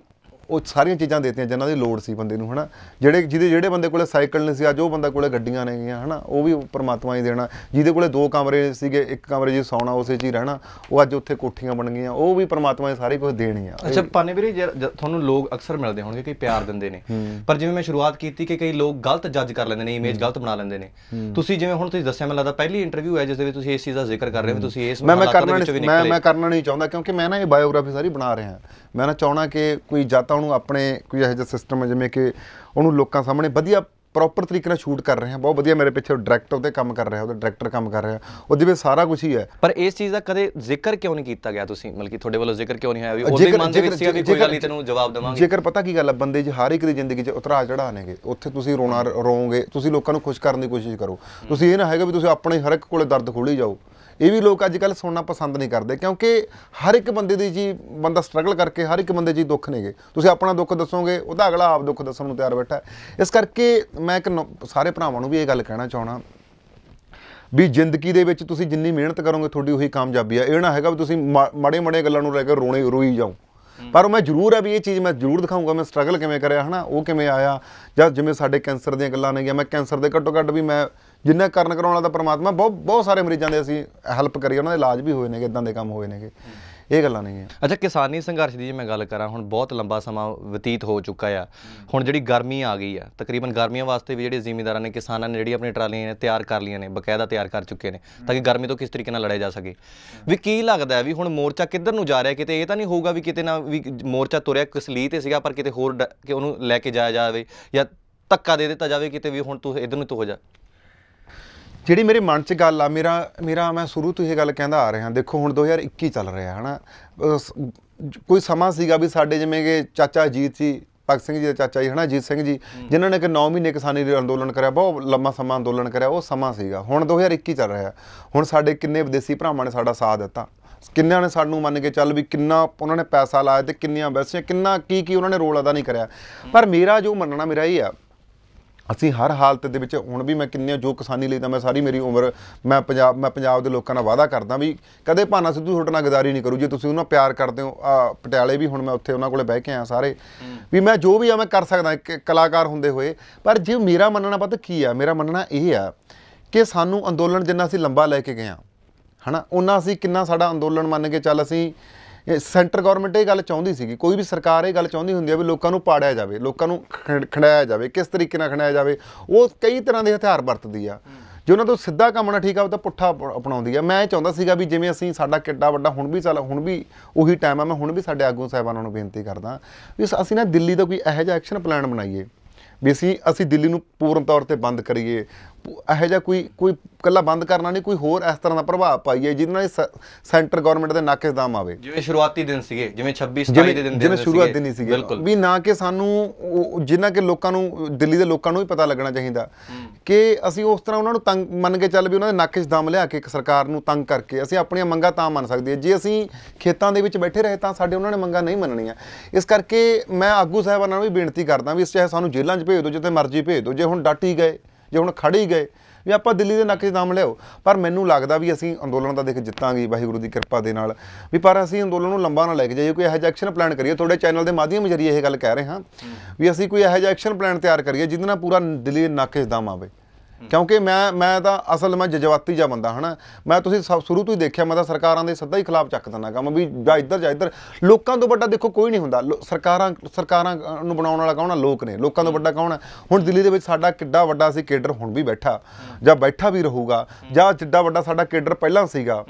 ਉਹ ਸਾਰੀਆਂ ਚੀਜ਼ਾਂ ਦਿੱਤੀਆਂ ਜਿਨ੍ਹਾਂ ਦੀ ਲੋੜ ਸੀ ਬੰਦੇ ਨੂੰ ਹਨਾ ਜਿਹੜੇ ਜਿਹਦੇ ਜਿਹੜੇ ਬੰਦੇ ਕੋਲੇ ਸਾਈਕਲ ਨਹੀਂ ਸੀ ਅੱਜ ਉਹ ਬੰਦਾ ਕੋਲੇ ਗੱਡੀਆਂ ਨੇ ਗਈਆਂ ਹਨਾ ਉਹ ਵੀ ਪਰਮਾਤਮਾ ਹੀ ਦੇਣਾ ਜਿਹਦੇ ਕੋਲੇ ਦੋ ਕਮਰੇ ਸੀਗੇ ਇੱਕ ਕਮਰੇ 'ਚ ਸੌਣਾ ਉਸੇ 'ਚ ਹੀ ਰਹਿਣਾ ਉਹ ਅੱਜ ਉੱਥੇ ਕੋਠੀਆਂ ਬਣ ਗਈਆਂ ਉਹ ਵੀ ਪਰਮਾਤਮਾ ਨੇ ਸਾਰੇ ਕੁਝ ਦੇਣੀ ਆ ਅੱਛਾ ਪਾਨੇ ਵੀਰੇ ਤੁਹਾਨੂੰ ਲੋਕ ਅਕਸਰ ਮਿਲਦੇ ਹੋਣਗੇ ਕਿ ਪਿਆਰ ਦਿੰਦੇ ਨੇ ਪਰ ਜਿਵੇਂ ਮੈਂ ਸ਼ੁਰੂਆਤ ਕੀਤੀ ਕਿ ਕਈ ਲੋਕ ਗਲਤ ਜੱਜ ਕਰ ਲੈਂਦੇ ਨੇ ਇਮੇਜ ਗਲਤ ਬਣਾ ਲੈਂਦੇ ਨੇ ਤੁਸੀਂ ਜਿਵੇਂ ਹੁਣ ਤੁਸੀਂ ਦੱਸਿਆ ਮੈਨੂੰ ਲੱਗਦਾ ਪਹਿਲੀ ਇੰਟਰਵਿਊ ਹੈ ਜਿਸ ਦੇ ਵਿੱਚ ਤੁਸੀਂ ਇਸ ਚੀਜ਼ ਦਾ ਜ਼ਿਕਰ ਕਰ ਰਹੇ ਹੋ ਤੁਸੀਂ ਇਸ ਮੈਂ ਮੈਂ ਕਰਨਾ ਨਹੀਂ ਚਾਹੁੰਦਾ ਕਿਉਂਕਿ ਮੈਂ ਨਾ ਇਹ ਬਾਇਓਗ੍ਰਾਫੀ ਸਾਰੀ ਬਣਾ ਰਿਹਾ ਮੈਂ ਨਾ ਚਾਹਣਾ ਕਿ ਕੋਈ ਜਾਂ ਤਾਂ ਉਹਨੂੰ ਆਪਣੇ ਕੋਈ ਇਹੋ ਜਿਹਾ ਸਿਸਟਮ ਹੈ ਜਿਵੇਂ ਕਿ ਉਹਨੂੰ ਲੋਕਾਂ ਸਾਹਮਣੇ ਵਧੀਆ ਪ੍ਰੋਪਰ ਤਰੀਕੇ ਨਾਲ ਸ਼ੂਟ ਕਰ ਰਹੇ ਹਾਂ ਬਹੁਤ ਵਧੀਆ ਮੇਰੇ ਪਿੱਛੇ ਡਾਇਰੈਕਟਰ ਉਹਦੇ ਕੰਮ ਕਰ ਰਿਹਾ ਉਹਦਾ ਡਾਇਰੈਕਟਰ ਕੰਮ ਕਰ ਰਿਹਾ ਉਹਦੇ ਵਿੱਚ ਸਾਰਾ ਕੁਝ ਹੀ ਹੈ ਪਰ ਇਸ ਚੀਜ਼ ਦਾ ਕਦੇ ਜ਼ਿਕਰ ਕਿਉਂ ਨਹੀਂ ਕੀਤਾ ਗਿਆ ਤੁਸੀਂ ਮਤਲਬ ਕਿ ਤੁਹਾਡੇ ਵੱਲੋਂ ਜ਼ਿਕਰ ਕਿਉਂ ਨਹੀਂ ਆਇਆ ਵੀ ਉਹਦੇ ਮਨ ਦੇ ਵਿੱਚ ਸੀ ਵੀ ਕੋਈ ਗੱਲ ਨਹੀਂ ਤੈਨੂੰ ਜਵਾਬ ਦਵਾਂਗੇ ਜ਼ਿਕਰ ਪਤਾ ਕੀ ਗੱਲ ਹੈ ਬੰਦੇ ਦੀ ਹਰ ਇੱਕ ਦੀ ਜ਼ਿੰਦਗੀ 'ਚ ਉਤਰਾਅ ਚੜਾਅ ਆਣਗੇ ਉੱਥੇ ਤੁਸੀਂ ਰੋਣਾ ਰੋਵੋਗੇ ਤੁਸੀਂ ਲੋਕਾਂ ਨੂੰ ਖੁਸ਼ ਕਰਨ ਦੀ ਕੋਸ਼ਿਸ਼ ਕਰੋ ਤੁਸੀਂ ਇਹ ਨਾ ਹੈਗਾ ਵੀ ਤੁਸੀਂ ਆਪਣੇ ਹਰ ਇੱਕ ਕੋਲੇ ਦਰਦ ਖੋਲੀ ਜਾਓ ਇਹ ਵੀ ਲੋਕ ਅੱਜ ਕੱਲ ਸੁਣਨਾ ਪਸੰਦ ਨਹੀਂ ਕਰਦੇ ਕਿਉਂਕਿ ਹਰ ਇੱਕ ਬੰਦੇ ਦੀ ਜੀ ਬੰਦਾ ਸਟਰਗਲ ਕਰਕੇ ਹਰ ਇੱਕ ਬੰਦੇ ਜੀ ਦੁੱਖ ਨੇਗੇ ਤੁਸੀਂ ਆਪਣਾ ਦੁੱਖ ਦੱਸੋਗੇ ਉਹਦਾ ਅਗਲਾ ਆਪ ਦੁੱਖ ਦੱਸਣ ਨੂੰ ਤਿਆਰ ਬੈਠਾ ਇਸ ਕਰਕੇ ਮੈਂ ਇੱਕ ਸਾਰੇ ਭਰਾਵਾਂ ਨੂੰ ਵੀ ਇਹ ਗੱਲ ਕਹਿਣਾ ਚਾਹਣਾ ਵੀ ਜ਼ਿੰਦਗੀ ਦੇ ਵਿੱਚ ਤੁਸੀਂ ਜਿੰਨੀ ਮਿਹਨਤ ਕਰੋਗੇ ਤੁਹਾਡੀ ਉਹੀ ਕਾਮਯਾਬੀ ਆ ਇਹ ਨਾ ਹੈਗਾ ਵੀ ਤੁਸੀਂ ਮਾੜੇ ਮਾੜੇ ਗੱਲਾਂ ਨੂੰ ਲੈ ਕੇ ਰੋਣੇ ਰੋਈ ਜਾਓ ਪਰ ਉਹ ਮੈਂ ਜ਼ਰੂਰ ਆ ਵੀ ਇਹ ਚੀਜ਼ ਮੈਂ ਜ਼ਰੂਰ ਦਿਖਾਉਂਗਾ ਮੈਂ ਸਟਰਗਲ ਕਿਵੇਂ ਕਰਿਆ ਹਨਾ ਉਹ ਕਿਵੇਂ ਆਇਆ ਜਾਂ ਜਿਵੇਂ ਸਾਡੇ ਕੈਂਸਰ ਦੀਆਂ ਗੱਲਾਂ ਨੇ ਗਿਆ ਮੈਂ ਕੈਂਸਰ ਦੇ ਘੱਟੋ ਘੱਟ ਵੀ ਮੈਂ ਜਿੰਨਾ ਕਰਨ ਕਰਾਉਣ ਵਾਲਾ ਤਾਂ ਪ੍ਰਮਾਤਮਾ ਬਹੁਤ ਬਹੁਤ ਸਾਰੇ ਮਰੀਜ਼ਾਂ ਦੇ ਅਸੀਂ ਹੈਲਪ ਕਰੀ ਉਹਨਾਂ ਦੇ ਇਲਾਜ ਵੀ ਹੋਏ ਨੇਗੇ ਇਦਾਂ ਦੇ ਕੰਮ ਹੋਏ ਨੇਗੇ ਇਹ ਗੱਲਾਂ ਨਹੀਂ ਹੈ ਅੱਛਾ ਕਿਸਾਨੀ ਸੰਘਰਸ਼ ਦੀ ਜੇ ਮੈਂ ਗੱਲ ਕਰਾਂ ਹੁਣ ਬਹੁਤ ਲੰਬਾ ਸਮਾਂ ਬਤੀਤ ਹੋ ਚੁੱਕਾ ਆ ਹੁਣ ਜਿਹੜੀ ਗਰਮੀ ਆ ਗਈ ਆ ਤਕਰੀਬਨ ਗਰਮੀਆਂ ਵਾਸਤੇ ਵੀ ਜਿਹੜੇ ਜ਼ਿਮੀਂਦਾਰਾਂ ਨੇ ਕਿਸਾਨਾਂ ਨੇ ਜਿਹੜੀ ਆਪਣੀ ਟਰਾਲੀਆਂ ਨੇ ਤਿਆਰ ਕਰ ਲਈਆਂ ਨੇ ਬਕਾਇਦਾ ਤਿਆਰ ਕਰ ਚੁੱਕੇ ਨੇ ਤਾਂ ਕਿ ਗਰਮੀ ਤੋਂ ਕਿਸ ਤਰੀਕੇ ਨਾਲ ਲੜਿਆ ਜਾ ਸਕੇ ਵੀ ਕੀ ਲੱਗਦਾ ਵੀ ਹੁਣ ਮੋਰਚਾ ਕਿੱਧਰ ਨੂੰ ਜਾ ਰਿਹਾ ਕਿਤੇ ਇਹ ਤਾਂ ਨਹੀਂ ਹੋਊਗਾ ਵੀ ਕਿਤੇ ਨਾ ਵੀ ਮੋਰਚਾ ਤੁਰਿਆ ਕਿਸਲੀ ਤੇ ਸੀਗਾ ਪਰ ਕਿਤੇ ਹੋਰ ਕਿ ਉਹਨੂੰ ਲੈ ਕੇ ਜਾਇਆ ਜਾਵੇ ਜਾਂ ਧੱਕਾ ਦੇ ਦਿੱਤਾ ਜਾਵੇ ਕਿਤੇ ਵੀ ਹੁਣ ਤੂੰ ਇਧਰ ਨੂੰ ਤੂੰ ਹੋ ਜਾ ਜਿਹੜੀ ਮੇਰੇ ਮਨ 'ਚ ਗੱਲ ਆ ਮੇਰਾ ਮੇਰਾ ਮੈਂ ਸ਼ੁਰੂ ਤੋਂ ਇਹ ਗੱਲ ਕਹਿੰਦਾ ਆ ਰਿਹਾ ਦੇਖੋ ਹੁਣ 2021 ਚੱਲ ਰਿਹਾ ਹਨਾ ਕੋਈ ਸਮਾਂ ਸੀਗਾ ਵੀ ਸਾਡੇ ਜਿਵੇਂ ਕਿ ਚਾਚਾ ਅਜੀਤ ਸੀ ਭਗਤ ਸਿੰਘ ਜੀ ਦਾ ਚਾਚਾ ਜੀ ਹਨਾ ਜੀਤ ਸਿੰਘ ਜੀ ਜਿਨ੍ਹਾਂ ਨੇ ਕਿ 9 ਮਹੀਨੇ ਕਿਸਾਨੀ ਦੇ ਅੰਦੋਲਨ ਕਰਿਆ ਬਹੁਤ ਲੰਮਾ ਸਮਾਂ ਅੰਦੋਲਨ ਕਰਿਆ ਉਹ ਸਮਾਂ ਸੀਗਾ ਹੁਣ 2021 ਚੱਲ ਰਿਹਾ ਹੁਣ ਸਾਡੇ ਕਿੰਨੇ ਵਿਦੇਸੀ ਭਰਾਵਾਂ ਨੇ ਸਾਡਾ ਸਾਥ ਦਿੱਤਾ ਕਿੰਨਿਆਂ ਨੇ ਸਾਨੂੰ ਮੰਨ ਕੇ ਚੱਲ ਵੀ ਕਿੰਨਾ ਉਹਨਾਂ ਨੇ ਪੈਸਾ ਲਾਇਆ ਤੇ ਕਿੰਨੀਆਂ ਵੈਸੀਆਂ ਕਿੰਨਾ ਕੀ ਕੀ ਉਹਨਾਂ ਨੇ ਰੋਲ ਅਦਾ ਨਹੀਂ ਕਰਿਆ ਪਰ ਮੇਰਾ ਜੋ ਮੰਨਣਾ ਮੇਰਾ ਇਹ ਆ ਅਸੀਂ ਹਰ ਹਾਲਤ ਦੇ ਵਿੱਚ ਹੁਣ ਵੀ ਮੈਂ ਕਿੰਨੇ ਜੋ ਕਿਸਾਨੀ ਲਈ ਤਾਂ ਮੈਂ ਸਾਰੀ ਮੇਰੀ ਉਮਰ ਮੈਂ ਪੰਜਾਬ ਮੈਂ ਪੰਜਾਬ ਦੇ ਲੋਕਾਂ ਨਾਲ ਵਾਅਦਾ ਕਰਦਾ ਵੀ ਕਦੇ ਭਾਨਾ ਸਿੱਧੂ ਛੋਟਾ ਨਾਲ ਗਦਾਰੀ ਨਹੀਂ ਕਰੂ ਜੇ ਤੁਸੀਂ ਉਹਨਾਂ ਪਿਆਰ ਕਰਦੇ ਹੋ ਆ ਪਟਿਆਲੇ ਵੀ ਹੁਣ ਮੈਂ ਉੱਥੇ ਉਹਨਾਂ ਕੋਲੇ ਬਹਿ ਕੇ ਆਇਆ ਸਾਰੇ ਵੀ ਮੈਂ ਜੋ ਵੀ ਆ ਮੈਂ ਕਰ ਸਕਦਾ ਇੱਕ ਕਲਾਕਾਰ ਹੁੰਦੇ ਹੋਏ ਪਰ ਜੇ ਮੇਰਾ ਮੰਨਣਾ ਪਤਾ ਕੀ ਆ ਮੇਰਾ ਮੰਨਣਾ ਇਹ ਆ ਕਿ ਸਾਨੂੰ ਅੰਦੋਲਨ ਜਿੰਨਾ ਅਸੀਂ ਲੰਬਾ ਲੈ ਕੇ ਗਏ ਆ ਹਨਾ ਉਹਨਾਂ ਅਸੀਂ ਕਿੰਨਾ ਸਾਡਾ ਅੰਦੋਲਨ ਮੰਨ ਕੇ ਚੱਲ ਅਸੀਂ ਸੈਂਟਰ ਗਵਰਨਮੈਂਟ ਇਹ ਗੱਲ ਚਾਹੁੰਦੀ ਸੀਗੀ ਕੋਈ ਵੀ ਸਰਕਾਰ ਇਹ ਗੱਲ ਚਾਹੁੰਦੀ ਹੁੰਦੀ ਹੈ ਵੀ ਲੋਕਾਂ ਨੂੰ ਪਾੜਿਆ ਜਾਵੇ ਲੋਕਾਂ ਨੂੰ ਖੜਾਇਆ ਜਾਵੇ ਕਿਸ ਤਰੀਕੇ ਨਾਲ ਖੜਾਇਆ ਜਾਵੇ ਉਹ ਕਈ ਤਰ੍ਹਾਂ ਦੇ ਹਥਿਆਰ ਵਰਤਦੀ ਆ ਜੇ ਉਹਨਾਂ ਤੋਂ ਸਿੱਧਾ ਕੰਮ ਨਾ ਠੀਕ ਆ ਉਹ ਤਾਂ ਪੁੱਠਾ ਅਪਣਾਉਂਦੀ ਆ ਮੈਂ ਇਹ ਚਾਹੁੰਦਾ ਸੀਗਾ ਵੀ ਜਿਵੇਂ ਅਸੀਂ ਸਾਡਾ ਕਿੱਡਾ ਵੱਡਾ ਹੁਣ ਵੀ ਚੱਲ ਹੁਣ ਵੀ ਉਹੀ ਟਾਈਮ ਆ ਮੈਂ ਹੁਣ ਵੀ ਸਾਡੇ ਆਗੂ ਸਾਹਿਬਾਨਾਂ ਨੂੰ ਬੇਨਤੀ ਕਰਦਾ ਵੀ ਅਸੀਂ ਨਾ ਦਿੱਲੀ ਦਾ ਕੋਈ ਇਹੋ ਜਿਹਾ ਐਕਸ਼ਨ ਪਲਾਨ ਬਣਾਈਏ ਵੀ ਅਸੀਂ ਅਸੀਂ ਦਿੱਲੀ ਨੂੰ ਪੂਰਨ ਤੌਰ ਤੇ ਬੰਦ ਕਰੀਏ ਇਹੋ ਜਿਹਾ ਕੋਈ ਕੋਈ ਕੱਲਾ ਬੰਦ ਕਰਨਾ ਨਹੀਂ ਕੋਈ ਹੋਰ ਇਸ ਤਰ੍ਹਾਂ ਦਾ ਪ੍ਰਭਾਵ ਪਾਈਏ ਜਿਹਦੇ ਨਾਲ ਸੈਂਟਰ ਗਵਰਨਮੈਂਟ ਦੇ ਨਾਕੇ ਦਾਮ ਆਵੇ ਜਿਵੇਂ ਸ਼ੁਰੂਆਤੀ ਦਿਨ ਸੀਗੇ ਜਿਵੇਂ 26 27 ਦੇ ਦਿਨ ਜਿਵੇਂ ਦਿਨ ਨਹੀਂ ਸੀਗੇ ਵੀ ਨਾ ਕਿ ਸਾਨੂੰ ਜਿੰਨਾ ਕਿ ਲੋਕਾਂ ਨੂੰ ਦਿੱਲੀ ਦੇ ਲੋਕਾਂ ਨੂੰ ਵੀ ਪਤਾ ਲੱਗਣਾ ਚਾਹੀਦਾ ਕਿ ਅਸੀਂ ਉਸ ਤਰ੍ਹਾਂ ਉਹਨਾਂ ਨੂੰ ਤੰਗ ਮੰਨ ਕੇ ਚੱਲ ਵੀ ਉਹਨਾਂ ਦੇ ਨਾਕੇ 'ਚ ਦਮ ਲਿਆ ਕੇ ਇੱਕ ਸਰਕਾਰ ਨੂੰ ਤੰਗ ਕਰਕੇ ਅਸੀਂ ਆਪਣੀਆਂ ਮੰਗਾਂ ਤਾਂ ਮੰਨ ਸਕਦੇ ਹਾਂ ਜੇ ਅਸੀਂ ਖੇਤਾਂ ਦੇ ਵਿੱਚ ਬੈਠੇ ਰਹੇ ਤਾਂ ਸਾਡੇ ਉਹਨਾਂ ਨੇ ਮੰਗਾਂ ਨਹੀਂ ਮੰਨਣੀਆਂ ਇਸ ਕਰਕੇ ਮੈਂ ਆਗੂ ਸਾਹਿਬਾਨਾਂ ਨੂੰ ਵੀ ਬੇਨਤੀ ਕਰਦਾ ਵੀ ਇਸ ਚਾਹੇ ਸਾਨੂੰ ਜੇਲ੍ਹਾਂ 'ਚ ਭੇਜ ਦਿਓ ਜਿੱਥੇ ਮਰਜ਼ੀ ਭੇਜ ਦਿਓ ਜੇ ਹੁਣ ਡਟ ਹੀ ਗਏ ਜੇ ਹੁਣ ਖੜੇ ਹੀ ਗਏ ਵੀ ਆਪਾਂ ਦਿੱਲੀ ਦੇ ਨੱਕੇ 'ਚ ਦਮ ਲਿਓ ਪਰ ਮੈਨੂੰ ਲੱਗਦਾ ਵੀ ਅਸੀਂ ਅੰਦੋਲਨ ਦਾ ਦੇਖ ਜਿੱਤਾਂਗੇ ਵਾਹਿਗੁਰੂ ਦੀ ਕਿਰਪਾ ਦੇ ਨਾਲ ਵੀ ਪਰ ਅਸੀਂ ਅੰਦੋਲਨ ਨੂੰ ਲੰਬਾ ਨਾ ਲੈ ਕੇ ਜਾਈਏ ਕੋਈ ਇਹੋ ਜਿਹਾ ਐਕਸ਼ਨ ਪਲਾਨ ਕਰੀਏ ਤੁਹਾਡੇ ਚੈਨਲ ਦੇ ਮਾਧਿਅਮ ਜਰੀਏ ਇਹ ਗੱਲ ਕਹਿ ਰਹੇ ਹਾਂ ਵੀ ਅਸੀਂ ਕੋਈ ਇਹੋ ਜਿਹਾ ਐਕਸ਼ਨ ਪਲਾਨ ਤਿਆਰ ਕਰੀਏ ਜਿੰਦੇ ਨਾਲ ਪੂਰਾ ਦਿੱਲੀ ਦੇ ਨੱਕੇ 'ਚ ਦਮ ਆਵੇ ਕਿਉਂਕਿ ਮੈਂ ਮੈਂ ਤਾਂ ਅਸਲ ਮੈਂ ਜਜ਼ਬਾਤੀ ਜਾ ਬੰਦਾ ਹਨਾ ਮੈਂ ਤੁਸੀਂ ਸਭ ਸ਼ੁਰੂ ਤੋਂ ਹੀ ਦੇਖਿਆ ਮੈਂ ਤਾਂ ਸਰਕਾਰਾਂ ਦੇ ਸਦਾ ਹੀ ਖਿਲਾਫ ਚੱਕ ਦਿੰਦਾ ਕੰਮ ਵੀ ਜਾ ਇੱਧਰ ਜਾ ਇੱਧਰ ਲੋਕਾਂ ਤੋਂ ਵੱਡਾ ਦੇਖੋ ਕੋਈ ਨਹੀਂ ਹੁੰਦਾ ਸਰਕਾਰਾਂ ਸਰਕਾਰਾਂ ਨੂੰ ਬਣਾਉਣ ਵਾਲਾ ਕੌਣ ਆ ਲੋਕ ਨੇ ਲੋਕਾਂ ਤੋਂ ਵੱਡਾ ਕੌਣ ਆ ਹੁਣ ਦਿੱਲੀ ਦੇ ਵਿੱਚ ਸਾਡਾ ਕਿੱਡਾ ਵੱਡਾ ਸੀ ਕੇਡਰ ਹੁਣ ਵੀ ਬੈਠਾ ਜਾਂ ਬੈਠਾ ਵੀ ਰਹੂਗਾ ਜਾਂ ਜਿੱਡਾ ਵੱਡਾ ਸਾਡਾ ਕੇਡਰ ਪਹਿਲਾਂ ਸੀਗਾ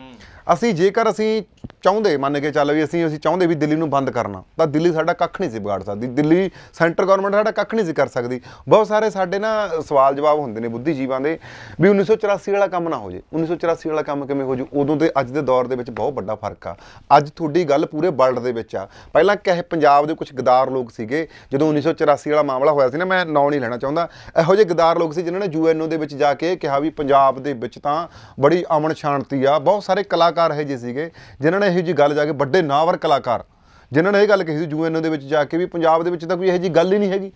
ਅਸੀਂ ਜੇਕਰ ਅਸੀਂ ਚਾਹੁੰਦੇ ਮੰਨ ਕੇ ਚੱਲ ਵੀ ਅਸੀਂ ਅਸੀਂ ਚਾਹੁੰਦੇ ਵੀ ਦਿੱਲੀ ਨੂੰ ਬੰਦ ਕਰਨਾ ਤਾਂ ਦਿੱਲੀ ਸਾਡਾ ਕੱਖ ਨਹੀਂ ਸੀ ਵਿਗਾੜ ਸਕਦੀ ਦਿੱਲੀ ਸੈਂਟਰ ਗਵਰਨਮੈਂਟ ਸਾਡਾ ਕੱਖ ਨਹੀਂ ਸੀ ਕਰ ਸਕਦੀ ਬਹੁਤ ਸਾਰੇ ਸਾਡੇ ਨਾ ਸਵਾਲ ਜਵਾਬ ਹੁੰਦੇ ਨੇ ਬੁੱਧੀ ਜੀਵਾਂ ਦੇ ਵੀ 1984 ਵਾਲਾ ਕੰਮ ਨਾ ਹੋ ਜੇ 1984 ਵਾਲਾ ਕੰਮ ਕਿਵੇਂ ਹੋ ਜੂ ਉਦੋਂ ਤੇ ਅੱਜ ਦੇ ਦੌਰ ਦੇ ਵਿੱਚ ਬਹੁਤ ਵੱਡਾ ਫਰਕ ਆ ਅੱਜ ਤੁਹਾਡੀ ਗੱਲ ਪੂਰੇ ਵਰਲਡ ਦੇ ਵਿੱਚ ਆ ਪਹਿਲਾਂ ਕਹੇ ਪੰਜਾਬ ਦੇ ਕੁਝ ਗਦਾਰ ਲੋਕ ਸੀਗੇ ਜਦੋਂ 1984 ਵਾਲਾ ਮਾਮਲਾ ਹੋਇਆ ਸੀ ਨਾ ਮੈਂ ਨਾਂ ਨਹੀਂ ਲੈਣਾ ਚਾਹੁੰਦਾ ਇਹੋ ਜਿਹੇ ਗਦਾਰ ਲੋਕ ਸੀ ਜਿਨ੍ਹਾਂ ਨੇ ਯੂਐਨਓ ਦੇ ਵਿੱਚ ਜਾ ਕੇ ਕਿਹਾ ਵੀ ਪੰਜਾਬ ਦੇ ਵਿੱਚ ਤਾਂ ਬੜੀ ਅਮਨ ਸ਼ਾਂਤੀ ਆ ਬਹੁਤ ਸਾਰੇ ਕਲਾ ਕਲਾਕਾਰ ਹੈ ਜੀ ਸੀਗੇ ਜਿਨ੍ਹਾਂ ਨੇ ਇਹੋ ਜੀ ਗੱਲ ਜਾ ਕੇ ਵੱਡੇ ਨਾਵਰ ਕਲਾਕਾਰ ਜਿਨ੍ਹਾਂ ਨੇ ਇਹ ਗੱਲ ਕਹੀ ਸੀ ਯੂਐਨਓ ਦੇ ਵਿੱਚ ਜਾ ਕੇ ਵੀ ਪੰਜਾਬ ਦੇ ਵਿੱਚ ਤਾਂ ਕੋਈ ਇਹੋ ਜੀ ਗੱਲ ਹੀ ਨਹੀਂ ਹੈਗੀ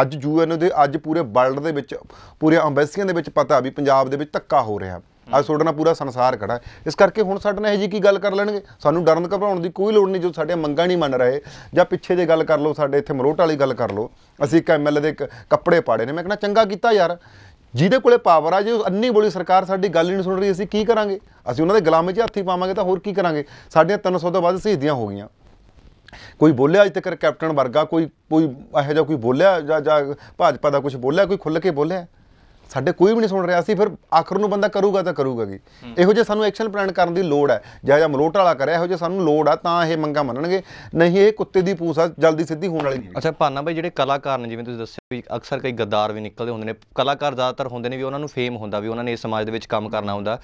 ਅੱਜ ਯੂਐਨਓ ਦੇ ਅੱਜ ਪੂਰੇ ਵਰਲਡ ਦੇ ਵਿੱਚ ਪੂਰੇ ਅੰਬੈਸੀਆਂ ਦੇ ਵਿੱਚ ਪਤਾ ਵੀ ਪੰਜਾਬ ਦੇ ਵਿੱਚ ਧੱਕਾ ਹੋ ਰਿਹਾ ਅੱਜ ਤੁਹਾਡੇ ਨਾ ਪੂਰਾ ਸੰਸਾਰ ਖੜਾ ਇਸ ਕਰਕੇ ਹੁਣ ਸਾਡੇ ਨਾਲ ਇਹ ਜੀ ਕੀ ਗੱਲ ਕਰ ਲੈਣਗੇ ਸਾਨੂੰ ਡਰਨ ਘਬਰਾਉਣ ਦੀ ਕੋਈ ਲੋੜ ਨਹੀਂ ਜੋ ਸਾਡੇ ਮੰਗਾਂ ਨਹੀਂ ਮੰਨ ਰਹੇ ਜਾਂ ਪਿੱਛੇ ਦੇ ਗੱਲ ਕਰ ਲਓ ਸਾਡੇ ਇੱਥੇ ਮਰੋਟ ਵਾਲੀ ਗੱਲ ਕਰ ਲਓ ਅਸੀਂ ਇੱਕ ਐਮਐਲਏ ਦੇ ਕੱਪੜੇ ਪਾੜੇ ਨੇ ਮੈਂ ਕਹਿੰਦਾ ਚੰਗਾ ਕੀਤਾ ਯਾਰ ਜਿਹਦੇ ਕੋਲੇ ਪਾਵਰ ਆ ਜੇ ਉਹ ਅੰਨੀ ਬੋਲੀ ਸਰਕਾਰ ਸਾਡੀ ਗੱਲ ਨਹੀਂ ਸੁਣ ਰਹੀ ਅਸੀਂ ਕੀ ਕਰਾਂਗੇ ਅਸੀਂ ਉਹਨਾਂ ਦੇ ਗੁਲਾਮੇ 'ਚ ਹੱਥੀ ਪਾਵਾਂਗੇ ਤਾਂ ਹੋਰ ਕੀ ਕਰਾਂਗੇ ਸਾਡੀਆਂ 300 ਤੋਂ ਵੱਧ ਸ਼ਹੀਦੀਆਂ ਹੋ ਗਈਆਂ ਕੋਈ ਬੋਲਿਆ ਅਜ ਤੱਕ ਕੈਪਟਨ ਵਰਗਾ ਕੋਈ ਕੋਈ ਇਹੋ ਜਿਹਾ ਕੋਈ ਬੋਲਿਆ ਜਾਂ ਜਾਂ ਭਾਜਪਾ ਦਾ ਕੁਝ ਬੋਲਿਆ ਕੋਈ ਖੁੱਲ੍ਹ ਕੇ ਬੋਲਿਆ ਸਾਡੇ ਕੋਈ ਵੀ ਨਹੀਂ ਸੁਣ ਰਿਹਾ ਸੀ ਫਿਰ ਆਖਰ ਨੂੰ ਬੰਦਾ ਕਰੂਗਾ ਤਾਂ ਕਰੂਗਾ ਕੀ ਇਹੋ ਜੇ ਸਾਨੂੰ ਐਕਸ਼ਨ ਪਲਾਨ ਕਰਨ ਦੀ ਲੋੜ ਹੈ ਜਿਹੜਾ ਜਾਂ ਮਲੋਟ ਵਾਲਾ ਕਰਿਆ ਇਹੋ ਜੇ ਸਾਨੂੰ ਲੋੜ ਆ ਤਾਂ ਇਹ ਮੰਗਾ ਮੰਨਣਗੇ ਨਹੀਂ ਇਹ ਕੁੱਤੇ ਦੀ ਪੂਸਾ ਜਲਦੀ ਸਿੱਧੀ ਹੋਣ ਵਾਲੀ ਨਹੀਂ ਅੱਛਾ ਭਾਨਾ ਭਾਈ ਜਿਹੜੇ ਕਲਾਕਾਰ ਨੇ ਜਿਵੇਂ ਤੁਸੀਂ ਦੱਸਿਆ ਵੀ ਅਕਸਰ ਕਈ ਗੱਦਾਰ ਵੀ ਨਿਕਲਦੇ ਹੁੰਦੇ ਨੇ ਕਲਾਕਾਰ ਜ਼ਿਆਦਾਤਰ ਹੁੰਦੇ ਨੇ ਵੀ ਉਹਨਾਂ ਨੂੰ ਫੇਮ ਹੁੰਦਾ ਵੀ ਉਹਨਾਂ ਨੇ ਇਸ ਸਮਾਜ ਦੇ ਵਿੱਚ ਕੰਮ ਕਰਨਾ ਹੁੰਦਾ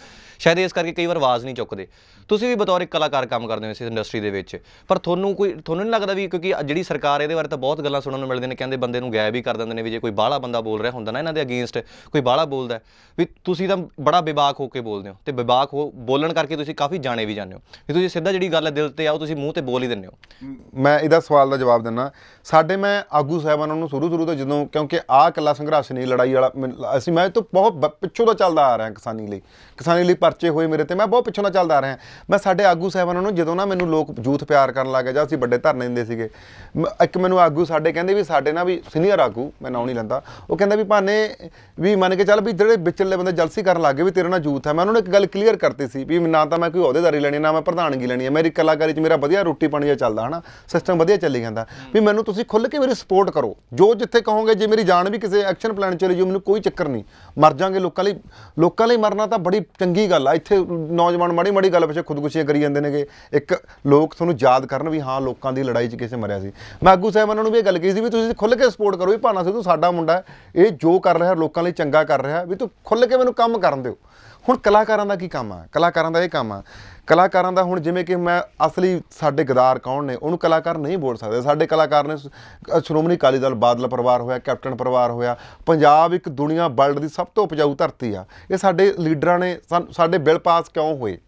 ਸ਼ਾਇਦ ਇਸ ਕਰਕੇ ਕਈ ਵਾਰ ਆਵਾਜ਼ ਨਹੀਂ ਚੁੱਕਦੇ ਤੁਸੀਂ ਵੀ ਬਤੌਰ ਇੱਕ ਕਲਾਕਾਰ ਕੰਮ ਕਰਦੇ ਹੋ ਇਸ ਇੰਡਸਟਰੀ ਦੇ ਵਿੱਚ ਪਰ ਤੁਹਾਨੂੰ ਕੋਈ ਤੁਹਾਨੂੰ ਨਹੀਂ ਲੱਗਦਾ ਵੀ ਕਿਉਂਕਿ ਜਿਹੜੀ ਸਰਕਾਰ ਇਹਦੇ ਬਾਰੇ ਤਾਂ ਬਹੁਤ ਗੱਲਾਂ ਸੁਣਨ ਨੂੰ ਮਿਲਦੀਆਂ ਨੇ ਕਹਿੰਦੇ ਬੰਦੇ ਨੂੰ ਗਾਇਬ ਹੀ ਕਰ ਦਿੰਦੇ ਨੇ ਵੀ ਜੇ ਕੋਈ ਬਾਹਲਾ ਬੰਦਾ ਬੋਲ ਰਿਹਾ ਹੁੰਦਾ ਨਾ ਇਹਨਾਂ ਦੇ ਅਗੇਂਸਟ ਕੋਈ ਬਾਹਲਾ ਬੋਲਦਾ ਵੀ ਤੁਸੀਂ ਤਾਂ ਬੜਾ ਵਿਵਾਕ ਹੋ ਕੇ ਬੋਲਦੇ ਹੋ ਤੇ ਵਿਵਾਕ ਹੋ ਬੋਲਣ ਕਰਕੇ ਤੁਸੀਂ ਕਾਫੀ ਜਾਣੇ ਵੀ ਜਾਂਦੇ ਹੋ ਵੀ ਤੁਸੀਂ ਸਿੱਧਾ ਜਿਹੜੀ ਗੱਲ ਦਿਲ ਤੇ ਆਓ ਤੁਸੀਂ ਮੂੰਹ ਤੇ ਬੋਲ ਹੀ ਦਿੰਦੇ ਹੋ ਮੈਂ ਇਹਦਾ ਸਵਾਲ ਦਾ ਜਵਾਬ ਦਿੰਦਾ ਸਾਡੇ ਮੈਂ ਆਗੂ ਸਾਹਿਬਾਨਾਂ ਨੂੰ ਸ਼ੁਰੂ ਸ਼ੁਰੂ ਤੋਂ ਜਦੋਂ ਤੋਂ ਕਿਉਂਕਿ ਆਹ ਕੱਲਾ ਸੰਘਰਸ਼ ਨਹੀਂ ਲੜਾਈ ਵਾਲਾ ਅਸੀਂ ਮੈਂ ਤੋਂ ਬਹੁਤ ਪਿੱਛੋਂ ਦਾ ਚੱਲਦਾ ਆ ਰਿਹਾ ਕਿਸਾਨੀ ਲਈ ਕਿਸਾਨੀ ਲਈ ਪਰਚੇ ਹੋਏ ਮੇਰੇ ਤੇ ਮੈਂ ਬਹੁਤ ਪਿੱਛੋਂ ਦਾ ਚੱਲਦਾ ਆ ਰਿਹਾ ਮੈਂ ਸਾਡੇ ਆਗੂ ਸਾਹਿਬਾਨਾਂ ਨੂੰ ਜਦੋਂ ਨਾ ਮੈਨੂੰ ਲੋਕ ਜੂਥ ਪਿਆਰ ਕਰਨ ਲੱਗ ਜਾਂ ਅਸੀਂ ਵੱਡੇ ਧਰਨੇ ਦਿੰਦੇ ਸੀਗੇ ਇੱਕ ਮੈਨੂੰ ਆਗੂ ਸਾਡੇ ਕਹਿੰਦੇ ਵੀ ਸਾਡੇ ਨਾਲ ਵੀ ਸੀਨੀਅਰ ਆਗੂ ਮੈਂ ਨਾਉ ਨਹੀਂ ਲੈਂਦਾ ਉਹ ਕਹਿੰਦਾ ਵੀ ਭਾਨੇ ਵੀ ਮੰਨ ਕੇ ਚੱਲ ਵੀ ਜਿਹੜੇ ਵਿਚਲੇ ਬੰਦੇ ਜਲਸੀ ਕਰਨ ਲੱਗੇ ਵੀ ਤੇਰੇ ਨਾਲ ਜੂਥ ਹੈ ਮੈਂ ਉਹਨਾਂ ਨੂੰ ਇੱਕ ਗੱਲ ਕਲੀਅਰ ਕਰਤੀ ਸੀ ਵੀ ਨਾ ਤਾਂ ਮੈਂ ਕੋਈ ਅਹੁਦੇਦਾਰੀ ਲੈਣੀ ਨਾ ਮੈਂ ਪ੍ਰਧਾਨਗੀ ਲੈਣੀ ਹੈ ਮੇਰੀ ਕਲਾਕਾਰੀ 'ਚ ਮੇਰਾ ਵਧੀਆ ਰੋਟੀ ਪਾਣੀ ਚੱਲਦਾ ਹਨਾ ਸਿਸਟਮ ਵਧੀਆ ਚੱਲੀ ਜਾਂਦਾ ਵੀ ਮੈਨੂੰ ਤੁਸੀਂ ਖੁੱਲ ਕੇ ਮੇਰੀ ਸਪੋਰਟ ਕਰੋ ਜੋ ਜਿੱਥੇ ਕਹੋ ਕਹੋਗੇ ਜੇ ਮੇਰੀ ਜਾਨ ਵੀ ਕਿਸੇ ਐਕਸ਼ਨ ਪਲਾਨ ਚਲੇ ਜੂ ਮੈਨੂੰ ਕੋਈ ਚੱਕਰ ਨਹੀਂ ਮਰ ਜਾਾਂਗੇ ਲੋਕਾਂ ਲਈ ਲੋਕਾਂ ਲਈ ਮਰਨਾ ਤਾਂ ਬੜੀ ਚੰਗੀ ਗੱਲ ਆ ਇੱਥੇ ਨੌਜਵਾਨ ਮਾੜੀ ਮਾੜੀ ਗੱਲ ਪਿੱਛੇ ਖੁਦਕੁਸ਼ੀਆਂ ਕਰੀ ਜਾਂਦੇ ਨੇਗੇ ਇੱਕ ਲੋਕ ਤੁਹਾਨੂੰ ਯਾਦ ਕਰਨ ਵੀ ਹਾਂ ਲੋਕਾਂ ਦੀ ਲੜਾਈ 'ਚ ਕਿਸੇ ਮਰਿਆ ਸੀ ਮੈਂ ਆਗੂ ਸਾਹਿਬ ਉਹਨਾਂ ਨੂੰ ਵੀ ਇਹ ਗੱਲ ਕਹੀ ਸੀ ਵੀ ਤੁਸੀਂ ਖੁੱਲ ਕੇ ਸਪੋਰਟ ਕਰੋ ਵੀ ਭਾਣਾ ਸਿੱਧੂ ਸਾਡਾ ਮੁੰਡਾ ਇਹ ਜੋ ਕਰ ਰਿਹਾ ਲੋਕਾਂ ਲਈ ਚੰਗਾ ਕਰ ਰਿਹਾ ਵੀ ਤੂੰ ਖੁੱਲ ਕੇ ਮੈਨੂੰ ਕੰਮ ਕਰਨ ਦਿਓ ਹੁਣ ਕਲਾਕਾਰਾਂ ਦਾ ਕੀ ਕੰਮ ਆ ਕਲਾਕਾਰਾਂ ਦਾ ਇਹ ਕੰਮ ਆ ਕਲਾਕਾਰਾਂ ਦਾ ਹੁਣ ਜਿਵੇਂ ਕਿ ਮੈਂ ਅਸਲੀ ਸਾਡੇ ਗਦਾਰ ਕੌਣ ਨੇ ਉਹਨੂੰ ਕਲਾਕਾਰ ਨਹੀਂ ਬੋਲ ਸਕਦੇ ਸਾਡੇ ਕਲਾਕਾਰ ਨੇ ਸ਼੍ਰੋਮਣੀ ਕਾਲੀ ਦਲ ਬਾਦਲ ਪਰਿਵਾਰ ਹੋਇਆ ਕੈਪਟਨ ਪਰਿਵਾਰ ਹੋਇਆ ਪੰਜਾਬ ਇੱਕ ਦੁਨੀਆ ਵਰਲਡ ਦੀ ਸਭ ਤੋਂ ਉਪਜਾਊ ਧਰਤੀ ਆ ਇਹ ਸਾਡੇ ਲੀਡਰਾਂ ਨੇ ਸਾਡੇ ਬਿੱਲ ਪਾਸ ਕਿਉਂ ਹੋਏ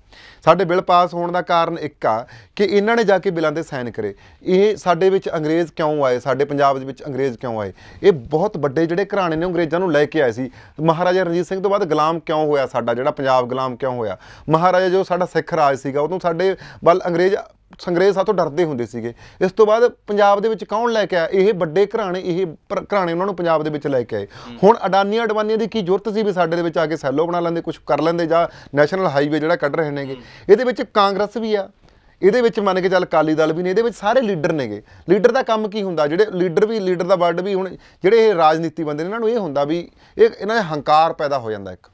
ਸਾਡੇ ਬਿੱਲ ਪਾਸ ਹੋਣ ਦਾ ਕਾਰਨ ਇੱਕ ਆ ਕਿ ਇਹਨਾਂ ਨੇ ਜਾ ਕੇ ਬਿਲਾਂ ਦੇ ਸਾਈਨ ਕਰੇ ਇਹ ਸਾਡੇ ਵਿੱਚ ਅੰਗਰੇਜ਼ ਕਿਉਂ ਆਏ ਸਾਡੇ ਪੰਜਾਬ ਦੇ ਵਿੱਚ ਅੰਗਰੇਜ਼ ਕਿਉਂ ਆਏ ਇਹ ਬਹੁਤ ਵੱਡੇ ਜਿਹੜੇ ਘਰਾਣੇ ਨੇ ਅੰਗਰੇਜ਼ਾਂ ਨੂੰ ਲੈ ਕੇ ਆਏ ਸੀ ਮਹਾਰਾਜਾ ਰਣਜੀਤ ਸਿੰਘ ਤੋਂ ਬਾਅਦ ਗੁਲਾਮ ਕਿਉਂ ਹੋਇਆ ਸਾਡਾ ਜਿਹੜਾ ਪੰਜਾਬ ਗੁਲਾਮ ਕਿਉਂ ਹੋਇਆ ਮਹਾਰਾਜਾ ਜੋ ਸਾਡਾ ਸਿੱਖ ਰਾਜ ਰਾਜ ਸੀਗਾ ਉਦੋਂ ਸਾਡੇ ਵੱਲ ਅੰਗਰੇਜ਼ ਸੰਗਰੇਜ਼ ਸਾਥੋਂ ਡਰਦੇ ਹੁੰਦੇ ਸੀਗੇ ਇਸ ਤੋਂ ਬਾਅਦ ਪੰਜਾਬ ਦੇ ਵਿੱਚ ਕੌਣ ਲੈ ਕੇ ਆਇਆ ਇਹ ਵੱਡੇ ਘਰਾਣੇ ਇਹ ਘਰਾਣੇ ਉਹਨਾਂ ਨੂੰ ਪੰਜਾਬ ਦੇ ਵਿੱਚ ਲੈ ਕੇ ਆਏ ਹੁਣ ਅਡਾਨੀਆਂ ਅਡਵਾਨੀਆਂ ਦੀ ਕੀ ਜ਼ਰੂਰਤ ਸੀ ਵੀ ਸਾਡੇ ਦੇ ਵਿੱਚ ਆ ਕੇ ਸੈਲੋ ਬਣਾ ਲੈਂਦੇ ਕੁਝ ਕਰ ਲੈਂਦੇ ਜਾਂ ਨੈਸ਼ਨਲ ਹਾਈਵੇ ਜਿਹੜਾ ਕੱਢ ਰਹੇ ਨੇਗੇ ਇਹਦੇ ਵਿੱਚ ਕਾਂਗਰਸ ਵੀ ਆ ਇਹਦੇ ਵਿੱਚ ਮੰਨ ਕੇ ਚੱਲ ਕਾਲੀ ਦਲ ਵੀ ਨੇ ਇਹਦੇ ਵਿੱਚ ਸਾਰੇ ਲੀਡਰ ਨੇਗੇ ਲੀਡਰ ਦਾ ਕੰਮ ਕੀ ਹੁੰਦਾ ਜਿਹੜੇ ਲੀਡਰ ਵੀ ਲੀਡਰ ਦਾ ਵਰਡ ਵੀ ਹੁਣ ਜਿਹੜੇ ਇਹ ਰਾਜਨੀਤੀ ਬੰਦੇ ਨੇ ਇਹਨਾਂ ਨੂੰ ਇਹ ਹੁੰਦਾ ਵੀ ਇਹ ਇਹਨਾਂ ਦੇ ਹੰਕਾਰ ਪੈਦਾ ਹੋ ਜਾਂਦਾ ਇੱਕ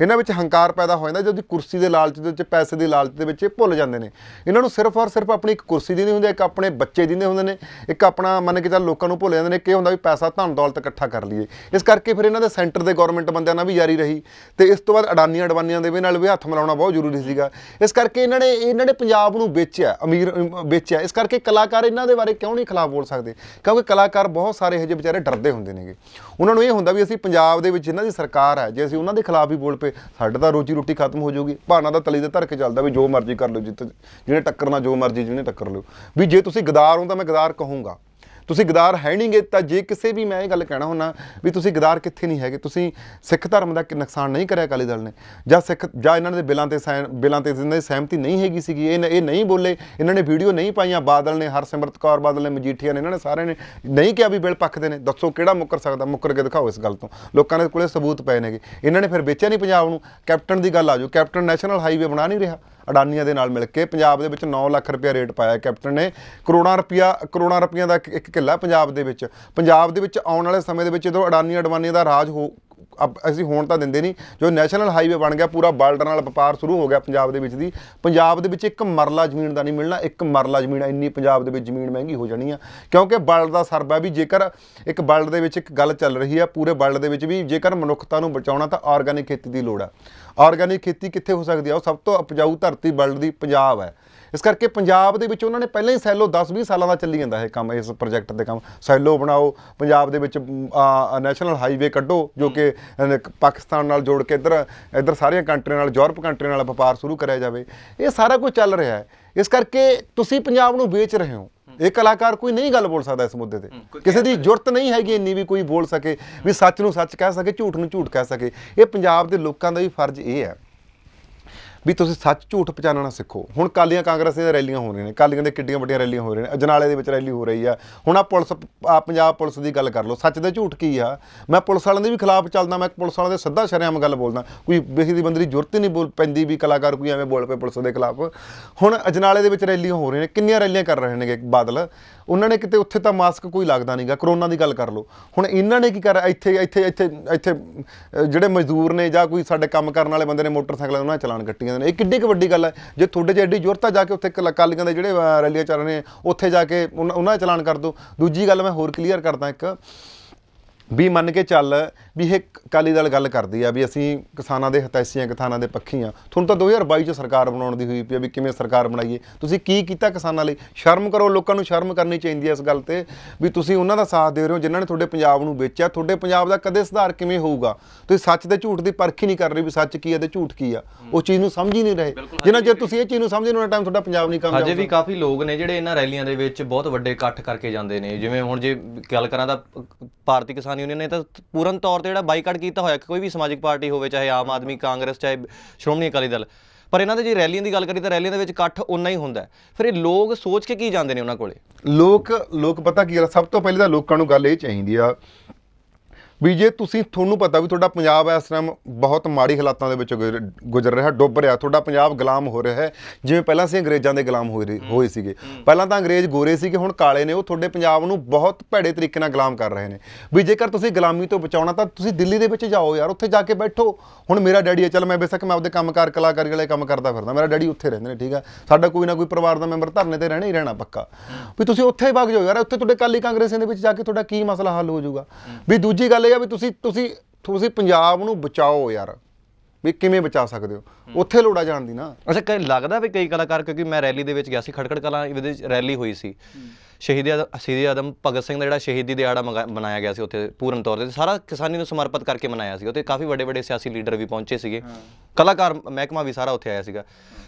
ਇਹਨਾਂ ਵਿੱਚ ਹੰਕਾਰ ਪੈਦਾ ਹੋ ਜਾਂਦਾ ਜਦੋਂ ਕੁਰਸੀ ਦੇ ਲਾਲਚ ਦੇ ਵਿੱਚ ਪੈਸੇ ਦੀ ਲਾਲਚ ਦੇ ਵਿੱਚ ਇਹ ਭੁੱਲ ਜਾਂਦੇ ਨੇ ਇਹਨਾਂ ਨੂੰ ਸਿਰਫ ਔਰ ਸਿਰਫ ਆਪਣੀ ਇੱਕ ਕੁਰਸੀ ਦੀ ਨਹੀਂ ਹੁੰਦੀ ਇੱਕ ਆਪਣੇ ਬੱਚੇ ਦੀ ਨਹੀਂ ਹੁੰਦੇ ਨੇ ਇੱਕ ਆਪਣਾ ਮੰਨ ਕੇ ਚੱਲ ਲੋਕਾਂ ਨੂੰ ਭੁੱਲ ਜਾਂਦੇ ਨੇ ਕਿ ਹੁੰਦਾ ਵੀ ਪੈਸਾ ਧਨ ਦੌਲਤ ਇਕੱਠਾ ਕਰ ਲਈਏ ਇਸ ਕਰਕੇ ਫਿਰ ਇਹਨਾਂ ਦੇ ਸੈਂਟਰ ਦੇ ਗਵਰਨਮੈਂਟ ਬੰਦਿਆਂ ਨਾਲ ਵੀ ਜਾਰੀ ਰਹੀ ਤੇ ਇਸ ਤੋਂ ਬਾਅਦ ਅਡਾਨੀਆਂ ਅਡਵਾਨੀਆਂ ਦੇ ਵੀ ਨਾਲ ਵੀ ਹੱਥ ਮਿਲਾਉਣਾ ਬਹੁਤ ਜ਼ਰੂਰੀ ਸੀਗਾ ਇਸ ਕਰਕੇ ਇਹਨਾਂ ਨੇ ਇਹਨਾਂ ਨੇ ਪੰਜਾਬ ਨੂੰ ਵੇਚਿਆ ਅਮੀਰ ਵੇਚਿਆ ਇਸ ਕਰਕੇ ਕਲਾਕਾਰ ਇਹਨਾਂ ਦੇ ਬਾਰੇ ਕਿਉਂ ਨਹੀਂ ਖਿਲਾਫ ਬੋਲ ਸਕਦੇ ਕਿਉਂਕਿ ਕਲਾਕਾਰ ਬਹੁਤ ਸਾਰੇ ਇਹੋ ਜਿਹੇ ਵਿਚਾਰੇ ਡਰਦੇ ਹੁੰਦੇ ਨੇਗੇ ਉਹਨਾਂ ਨੂੰ ਇਹ ਹੁੰਦਾ ਵੀ ਅਸੀਂ ਪੰਜਾਬ ਦੇ ਵਿੱਚ ਇਹਨਾਂ ਦੀ ਸਰਕਾਰ ਹੈ ਜੇ ਅਸੀਂ ਉਹਨਾਂ ਦੇ ਖਿਲਾਫ ਹੀ ਬੋਲ ਪਏ ਸਾਡਾ ਤਾਂ ਰੋਜੀ ਰੋਟੀ ਖਤਮ ਹੋ ਜਾਊਗੀ ਭਾਣਾ ਦਾ ਤਲੀ ਦੇ ਧਰ ਕੇ ਚੱਲਦਾ ਵੀ ਜੋ ਮਰਜ਼ੀ ਕਰ ਲਓ ਜਿੱਤ ਜਿਹਨੇ ਟੱਕਰਨਾ ਜੋ ਮਰਜ਼ੀ ਜਿਹਨੇ ਟੱਕਰ ਲਓ ਵੀ ਜੇ ਤੁਸੀਂ ਗਦਾਰ ਹੋ ਤਾਂ ਮੈਂ ਗਦਾਰ ਕਹੂੰਗਾ ਤੁਸੀਂ ਗਦਾਰ ਹੈ ਨਹੀਂਗੇ ਤਾਂ ਜੇ ਕਿਸੇ ਵੀ ਮੈਂ ਇਹ ਗੱਲ ਕਹਿਣਾ ਹੁੰਨਾ ਵੀ ਤੁਸੀਂ ਗਦਾਰ ਕਿੱਥੇ ਨਹੀਂ ਹੈਗੇ ਤੁਸੀਂ ਸਿੱਖ ਧਰਮ ਦਾ ਨੁਕਸਾਨ ਨਹੀਂ ਕਰਿਆ ਅਕਾਲੀ ਦਲ ਨੇ ਜਾਂ ਸਿੱਖ ਜਾਂ ਇਹਨਾਂ ਦੇ ਬਿਲਾਂ ਤੇ ਬਿਲਾਂ ਤੇ ਜਿੰਨੇ ਸਹਿਮਤੀ ਨਹੀਂ ਹੈਗੀ ਸੀਗੀ ਇਹ ਇਹ ਨਹੀਂ ਬੋਲੇ ਇਹਨਾਂ ਨੇ ਵੀਡੀਓ ਨਹੀਂ ਪਾਈਆਂ ਬਾਦਲ ਨੇ ਹਰਸਿਮਰਤ ਕੌਰ ਬਾਦਲ ਨੇ ਮਜੀਠੀਆ ਨੇ ਇਹਨਾਂ ਨੇ ਸਾਰਿਆਂ ਨੇ ਨਹੀਂ ਕਿਹਾ ਵੀ ਬਿਲ ਪੱਖਦੇ ਨੇ ਦੱਸੋ ਕਿਹੜਾ ਮੁੱਕਰ ਸਕਦਾ ਮੁੱਕਰ ਕੇ ਦਿਖਾਓ ਇਸ ਗੱਲ ਤੋਂ ਲੋਕਾਂ ਦੇ ਕੋਲੇ ਸਬੂਤ ਪਏ ਨੇਗੇ ਇਹਨਾਂ ਨੇ ਫਿਰ ਵੇਚਿਆ ਨਹੀਂ ਪੰਜਾਬ ਨੂੰ ਕੈਪਟਨ ਦੀ ਗੱਲ ਆਜੋ ਕੈਪਟਨ ਨੈਸ਼ਨਲ ਹਾਈਵੇ ਬਣਾ ਨਹੀਂ ਰਿਹਾ ਅਡਾਨੀਆਂ ਦੇ ਨਾਲ ਮਿਲ ਕੇ ਪੰਜਾਬ ਦੇ ਵਿੱਚ 9 ਲੱਖ ਰੁਪਏ ਰੇਟ ਪਾਇਆ ਕੈਪਟਨ ਨੇ ਕਰੋੜਾਂ ਰੁਪਿਆ ਕਰੋੜਾਂ ਰੁਪਇਆ ਦਾ ਇੱਕ ਕਿੱਲਾ ਪੰਜਾਬ ਦੇ ਵਿੱਚ ਪੰਜਾਬ ਦੇ ਵਿੱਚ ਆਉਣ ਵਾਲੇ ਸਮੇਂ ਦੇ ਵਿੱਚ ਜਦੋਂ ਅਡਾਨੀ ਅਡਵਾਨੀ ਦਾ ਰਾਜ ਹੋ ਅਸੀਂ ਹੋਣ ਤਾਂ ਦਿੰਦੇ ਨਹੀਂ ਜੋ ਨੈਸ਼ਨਲ ਹਾਈਵੇ ਬਣ ਗਿਆ ਪੂਰਾ ਬਾਰਡਰ ਨਾਲ ਵਪਾਰ ਸ਼ੁਰੂ ਹੋ ਗਿਆ ਪੰਜਾਬ ਦੇ ਵਿੱਚ ਦੀ ਪੰਜਾਬ ਦੇ ਵਿੱਚ ਇੱਕ ਮਰਲਾ ਜ਼ਮੀਨ ਦਾ ਨਹੀਂ ਮਿਲਣਾ ਇੱਕ ਮਰਲਾ ਜ਼ਮੀਨ ਇੰਨੀ ਪੰਜਾਬ ਦੇ ਵਿੱਚ ਜ਼ਮੀਨ ਮਹਿੰਗੀ ਹੋ ਜਾਣੀ ਆ ਕਿਉਂਕਿ ਵਰਲਡ ਦਾ ਸਰਬਾ ਵੀ ਜੇਕਰ ਇੱਕ ਵਰਲਡ ਦੇ ਵਿੱਚ ਇੱਕ ਗੱਲ ਚੱਲ ਰਹੀ ਆ ਪੂਰੇ ਵਰਲਡ ਦੇ ਵਿੱਚ ਵੀ ਜੇਕਰ ਮਨੁੱਖਤਾ ਨੂੰ ਬਚਾਉਣਾ ਤਾਂ ਆਰਗੈਨਿਕ ਖੇਤੀ ਦੀ ਲੋੜ ਆ ਆਰਗੈਨਿਕ ਖੇਤੀ ਕਿੱਥੇ ਹੋ ਸਕਦੀ ਆ ਉਹ ਸਭ ਤੋਂ ਉਪਜਾਊ ਧਰਤੀ ਵਰਲਡ ਦੀ ਪੰਜਾਬ ਹੈ ਇਸ ਕਰਕੇ ਪੰਜਾਬ ਦੇ ਵਿੱਚ ਉਹਨਾਂ ਨੇ ਪਹਿਲਾਂ ਹੀ ਸੈਲੋ 10-20 ਸਾਲਾਂ ਦਾ ਚੱਲੀ ਜਾਂਦਾ ਇਹ ਕੰਮ ਇਸ ਪ੍ਰੋਜੈਕਟ ਦੇ ਕੰਮ ਸੈਲੋ ਬਣਾਓ ਪੰਜਾਬ ਦੇ ਵਿੱਚ ਨੈਸ਼ਨਲ ਹਾਈਵੇ ਕੱਢੋ ਜੋ ਕਿ ਪਾਕਿਸਤਾਨ ਨਾਲ ਜੋੜ ਕੇ ਇਧਰ ਇਧਰ ਸਾਰੀਆਂ ਕੰਟਰੀਆਂ ਨਾਲ ਯੂਰਪ ਕੰਟਰੀਆਂ ਨਾਲ ਵਪਾਰ ਸ਼ੁਰੂ ਕਰਿਆ ਜਾਵੇ ਇਹ ਸਾਰਾ ਕੁਝ ਚੱਲ ਰਿਹਾ ਹੈ ਇਸ ਕਰਕੇ ਤੁਸੀਂ ਪੰਜਾਬ ਨੂੰ ਵੇਚ ਰਹੇ ਹੋ ਇਹ ਕਲਾਕਾਰ ਕੋਈ ਨਹੀਂ ਗੱਲ ਬੋਲ ਸਕਦਾ ਇਸ ਮੁੱਦੇ ਤੇ ਕਿਸੇ ਦੀ ਜੁਰਤ ਨਹੀਂ ਹੈਗੀ ਇੰਨੀ ਵੀ ਕੋਈ ਬੋਲ ਸਕੇ ਵੀ ਸੱਚ ਨੂੰ ਸੱਚ ਕਹਿ ਸਕੇ ਝੂਠ ਨੂੰ ਝੂਠ ਕਹਿ ਸਕੇ ਇਹ ਪੰਜਾਬ ਦੇ ਲੋਕਾਂ ਦਾ ਵੀ ਫਰਜ਼ ਇਹ ਹੈ ਵੀ ਤੁਸੀਂ ਸੱਚ ਝੂਠ ਪਛਾਣਨਾ ਸਿੱਖੋ ਹੁਣ ਕਾਲੀਆਂ ਕਾਂਗਰਸ ਦੀਆਂ ਰੈਲੀਆਂ ਹੋ ਰਹੀਆਂ ਨੇ ਕਾਲੀਆਂ ਦੇ ਕਿੱਡੀਆਂ ਵੱਡੀਆਂ ਰੈਲੀਆਂ ਹੋ ਰਹੀਆਂ ਨੇ ਅਜਨਾਲੇ ਦੇ ਵਿੱਚ ਰੈਲੀ ਹੋ ਰਹੀ ਆ ਹੁਣ ਆ ਪੁਲਿਸ ਪੰਜਾਬ ਪੁਲਿਸ ਦੀ ਗੱਲ ਕਰ ਲਓ ਸੱਚ ਦੇ ਝੂਠ ਕੀ ਆ ਮੈਂ ਪੁਲਿਸ ਵਾਲਿਆਂ ਦੇ ਵੀ ਖਿਲਾਫ ਚੱਲਦਾ ਮੈਂ ਪੁਲਿਸ ਵਾਲਿਆਂ ਦੇ ਸਿੱਧਾ ਸ਼ਰਿਆਮ ਗੱਲ ਬੋਲਦਾ ਕੋਈ ਬੇਸੀ ਦੀ ਬੰਦਰੀ ਜ਼ੁਰਤ ਹੀ ਨਹੀਂ ਬੋਲ ਪੈਂਦੀ ਵੀ ਕਲਾਕਾਰ ਕੋਈ ਐਵੇਂ ਬੋਲ ਪਏ ਪੁਲਿਸ ਦੇ ਖਿਲਾਫ ਹੁਣ ਅਜਨਾਲੇ ਦੇ ਵਿੱਚ ਰੈਲੀਆਂ ਹੋ ਰਹੀਆਂ ਨੇ ਕਿੰਨੀਆਂ ਰੈਲੀਆਂ ਕਰ ਰਹੇ ਨੇਗੇ ਬਾਦਲ ਉਹਨਾਂ ਨੇ ਕਿਤੇ ਉੱਥੇ ਤਾਂ ਮਾਸਕ ਕੋਈ ਲੱਗਦਾ ਨਹੀਂਗਾ ਕਰੋਨਾ ਦੀ ਗੱਲ ਕਰ ਲਓ ਹੁਣ ਇਹਨਾਂ ਨੇ ਕੀ ਕਰ ਇੱਥੇ ਇੱਥੇ ਇੱਥੇ ਇੱਥੇ ਜਿਹੜੇ ਮਜ਼ਦੂਰ ਨੇ ਜਾਂ ਕੋਈ ਸਾਡੇ ਕੰਮ ਕਰਨ ਵਾਲੇ ਬੰਦੇ ਨੇ ਮੋਟਰਸਾਈਕਲ ਉਹਨਾਂ ਚਲਾਣ ਕੱਟੀਆਂ ਨੇ ਇਹ ਕਿੱਡੀ ਕੁ ਵੱਡੀ ਗੱਲ ਹੈ ਜੇ ਤੁਹਾਡੇ 'ਚ ਐਡੀ ਜ਼ੋਰਤਾ ਜਾ ਕੇ ਉੱਥੇ ਅਕਾਲੀਆਂ ਦੇ ਜਿਹੜੇ ਰੈਲੀਆਂ ਚੱਲ ਰਹੇ ਨੇ ਉੱਥੇ ਜਾ ਕੇ ਉਹਨਾਂ ਦਾ ਚਲਾਨ ਕਰ ਦੋ ਦੂਜੀ ਗੱਲ ਮੈਂ ਹੋਰ ਕਲੀਅਰ ਕਰਦਾ ਇੱਕ ਵੀ ਮੰਨ ਕੇ ਚੱਲ ਵੀ ਇਹ ਕਾਲੀ ਦਲ ਗੱਲ ਕਰਦੀ ਆ ਵੀ ਅਸੀਂ ਕਿਸਾਨਾਂ ਦੇ ਹਤਾਸ਼ੀਆਂ ਕਿਸਾਨਾਂ ਦੇ ਪੱਖੀ ਆ ਤੁਹਾਨੂੰ ਤਾਂ 2022 ਚ ਸਰਕਾਰ ਬਣਾਉਣ ਦੀ ਹੋਈ ਪਈ ਵੀ ਕਿਵੇਂ ਸਰਕਾਰ ਬਣਾਈਏ ਤੁਸੀਂ ਕੀ ਕੀਤਾ ਕਿਸਾਨਾਂ ਲਈ ਸ਼ਰਮ ਕਰੋ ਲੋਕਾਂ ਨੂੰ ਸ਼ਰਮ ਕਰਨੀ ਚਾਹੀਦੀ ਆ ਇਸ ਗੱਲ ਤੇ ਵੀ ਤੁਸੀਂ ਉਹਨਾਂ ਦਾ ਸਾਥ ਦੇ ਰਹੇ ਹੋ ਜਿਨ੍ਹਾਂ ਨੇ ਤੁਹਾਡੇ ਪੰਜਾਬ ਨੂੰ ਵੇਚਿਆ ਤੁਹਾਡੇ ਪੰਜਾਬ ਦਾ ਕਦੇ ਸੁਧਾਰ ਕਿਵੇਂ ਹੋਊਗਾ ਤੁਸੀਂ ਸੱਚ ਤੇ ਝੂਠ ਦੀ ਪਰਖ ਹੀ ਨਹੀਂ ਕਰ ਰਹੇ ਵੀ ਸੱਚ ਕੀ ਹੈ ਤੇ ਝੂਠ ਕੀ ਆ ਉਹ ਚੀਜ਼ ਨੂੰ ਸਮਝ ਹੀ ਨਹੀਂ ਰਹੇ ਜਿਨ੍ਹਾਂ ਜੇ ਤੁਸੀਂ ਇਹ ਚੀਜ਼ ਨੂੰ ਸਮਝੇ ਉਹਨਾਂ ਟਾਈਮ ਤੁਹਾਡਾ ਪੰਜਾਬ ਨਹੀਂ ਕਰਦਾ ਹਜੇ ਵੀ ਕਾਫੀ ਲੋਕ ਨੇ ਜਿਹੜੇ ਇਹਨਾਂ ਰੈਲੀਆਂ ਦੇ ਵਿੱਚ ਬਹੁਤ ਵੱਡੇ ਇਕੱਠ ਕਰਕੇ ਜਾਂਦੇ ਨੇ ਜਿਵੇਂ ਹੁਣ ਜੇ ਗੱਲ ਕਰਾਂ ਤਾਂ ਭਾਰਤੀ ਕਿਸਾਨ ਯੂਨੀਅਨ ਨੇ ਤਾਂ ਪੂਰਨ ਤੌਰ ਤੇ ਜਿਹੜਾ ਬਾਈਕਾਟ ਕੀਤਾ ਹੋਇਆ ਕੋਈ ਵੀ ਸਮਾਜਿਕ ਪਾਰਟੀ ਹੋਵੇ ਚਾਹੇ ਆਮ ਆਦਮੀ ਕਾਂਗਰਸ ਚਾਹੇ ਸ਼੍ਰੋਮਣੀ ਅਕਾਲੀ ਦਲ ਪਰ ਇਹਨਾਂ ਦੇ ਜੇ ਰੈਲੀਆਂ ਦੀ ਗੱਲ ਕਰੀ ਤਾਂ ਰੈਲੀਆਂ ਦੇ ਵਿੱਚ ਇਕੱਠ ਉਨਾ ਹੀ ਹੁੰਦਾ ਫਿਰ ਇਹ ਲੋਕ ਸੋਚ ਕੇ ਕੀ ਜਾਂਦੇ ਨੇ ਉਹਨਾਂ ਕੋਲੇ ਲੋਕ ਲੋਕ ਪਤਾ ਕੀ ਹੈ ਸਭ ਤੋਂ ਪਹਿਲੇ ਤਾਂ ਲੋਕਾਂ ਨੂੰ ਗੱਲ ਇਹ ਚਾਹੀਦੀ ਆ ਵੀ ਜੇ ਤੁਸੀਂ ਤੁਹਾਨੂੰ ਪਤਾ ਵੀ ਤੁਹਾਡਾ ਪੰਜਾਬ ਇਸ ਟਾਈਮ ਬਹੁਤ ਮਾੜੀ ਹਾਲਾਤਾਂ ਦੇ ਵਿੱਚ ਗੁਜ਼ਰ ਰਿਹਾ ਡੁੱਬ ਰਿਹਾ ਤੁਹਾਡਾ ਪੰਜਾਬ ਗੁਲਾਮ ਹੋ ਰਿਹਾ ਹੈ ਜਿਵੇਂ ਪਹਿਲਾਂ ਸੀ ਅੰਗਰੇਜ਼ਾਂ ਦੇ ਗੁਲਾਮ ਹੋਏ ਸੀਗੇ ਪਹਿਲਾਂ ਤਾਂ ਅੰਗਰੇਜ਼ ਗੋਰੇ ਸੀਗੇ ਹੁਣ ਕਾਲੇ ਨੇ ਉਹ ਤੁਹਾਡੇ ਪੰਜਾਬ ਨੂੰ ਬਹੁਤ ਭੈੜੇ ਤਰੀਕੇ ਨਾਲ ਗੁਲਾਮ ਕਰ ਰਹੇ ਨੇ ਵੀ ਜੇਕਰ ਤੁਸੀਂ ਗੁਲਾਮੀ ਤੋਂ ਬਚਾਉਣਾ ਤਾਂ ਤੁਸੀਂ ਦਿੱਲੀ ਦੇ ਵਿੱਚ ਜਾਓ ਯਾਰ ਉੱਥੇ ਜਾ ਕੇ ਬੈਠੋ ਹੁਣ ਮੇਰਾ ਡੈਡੀ ਹੈ ਚਲ ਮੈਂ ਬੇਸ਼ੱਕ ਮੈਂ ਆਪਦੇ ਕੰਮਕਾਰ ਕਲਾਕਾਰੀ ਵਾਲੇ ਕੰਮ ਕਰਦਾ ਫਿਰਦਾ ਮੇਰਾ ਡੈਡੀ ਉੱਥੇ ਰਹਿੰਦੇ ਨੇ ਠੀਕ ਆ ਸਾਡਾ ਕੋਈ ਨਾ ਕੋਈ ਪਰਿਵਾਰ ਦਾ ਮੈਂਬਰ ਧਰਨੇ ਤੇ ਰਹਿਣਾ ਹੀ ਰਹਿਣਾ ਪੱਕਾ ਵੀ ਤੁਸੀਂ ਉੱਥੇ ਵਗ ਜਾਓ ਯਾਰ ਉੱਥੇ ਤੁਹਾਡੇ ਕਾਲੀ ਕਾਂਗਰਸ ਦੇ ਵਿੱਚ ਜਾ ਕੇ ਤੁਹਾਡਾ ਕੀ ਮਸਲਾ ਹੱਲ ਹੋ ਜਾਊਗਾ ਵੀ ਦੂਜੀ ਗੱਲ ਇਹ ਆ ਵੀ ਤੁਸੀਂ ਤੁਸੀਂ ਤੁਸੀਂ ਪੰਜਾਬ ਨੂੰ ਬਚਾਓ ਯਾਰ ਵੀ ਕਿਵੇਂ ਬਚਾ ਸਕਦੇ ਹੋ ਉੱਥੇ ਲੋੜਾ ਜਾਣ ਦੀ ਨਾ ਅੱਛਾ ਕਈ ਲੱਗਦਾ ਵੀ ਕਈ ਕਲਾਕਾਰ ਕਿਉਂਕਿ ਮੈਂ ਰੈਲੀ ਦੇ ਵਿੱਚ ਗਿਆ ਸੀ ਖੜਖੜ ਕਲਾ ਇਹਦੇ ਰੈਲੀ ਹੋਈ ਸੀ ਸ਼ਹੀਦ ਸ਼ਹੀਦ ਆਦਮ ਭਗਤ ਸਿੰਘ ਦਾ ਜਿਹੜਾ ਸ਼ਹੀਦੀ ਦਿਹਾੜਾ ਮਨਾਇਆ ਗਿਆ ਸੀ ਉੱਥੇ ਪੂਰਨ ਤੌਰ ਤੇ ਸਾਰਾ ਕਿਸਾਨੀ ਨੂੰ ਸਮਰਪਿਤ ਕਰਕੇ ਮਨਾਇਆ ਸੀ ਉੱਥੇ ਕਾਫੀ ਵੱਡੇ ਵੱਡੇ ਸਿਆਸੀ ਲੀਡਰ ਵੀ ਪਹੁੰਚੇ ਸੀਗੇ ਕਲਾਕਾਰ ਮਹਿਕਮਾ ਵੀ ਸਾਰਾ ਉੱਥੇ ਆਇਆ ਸੀਗਾ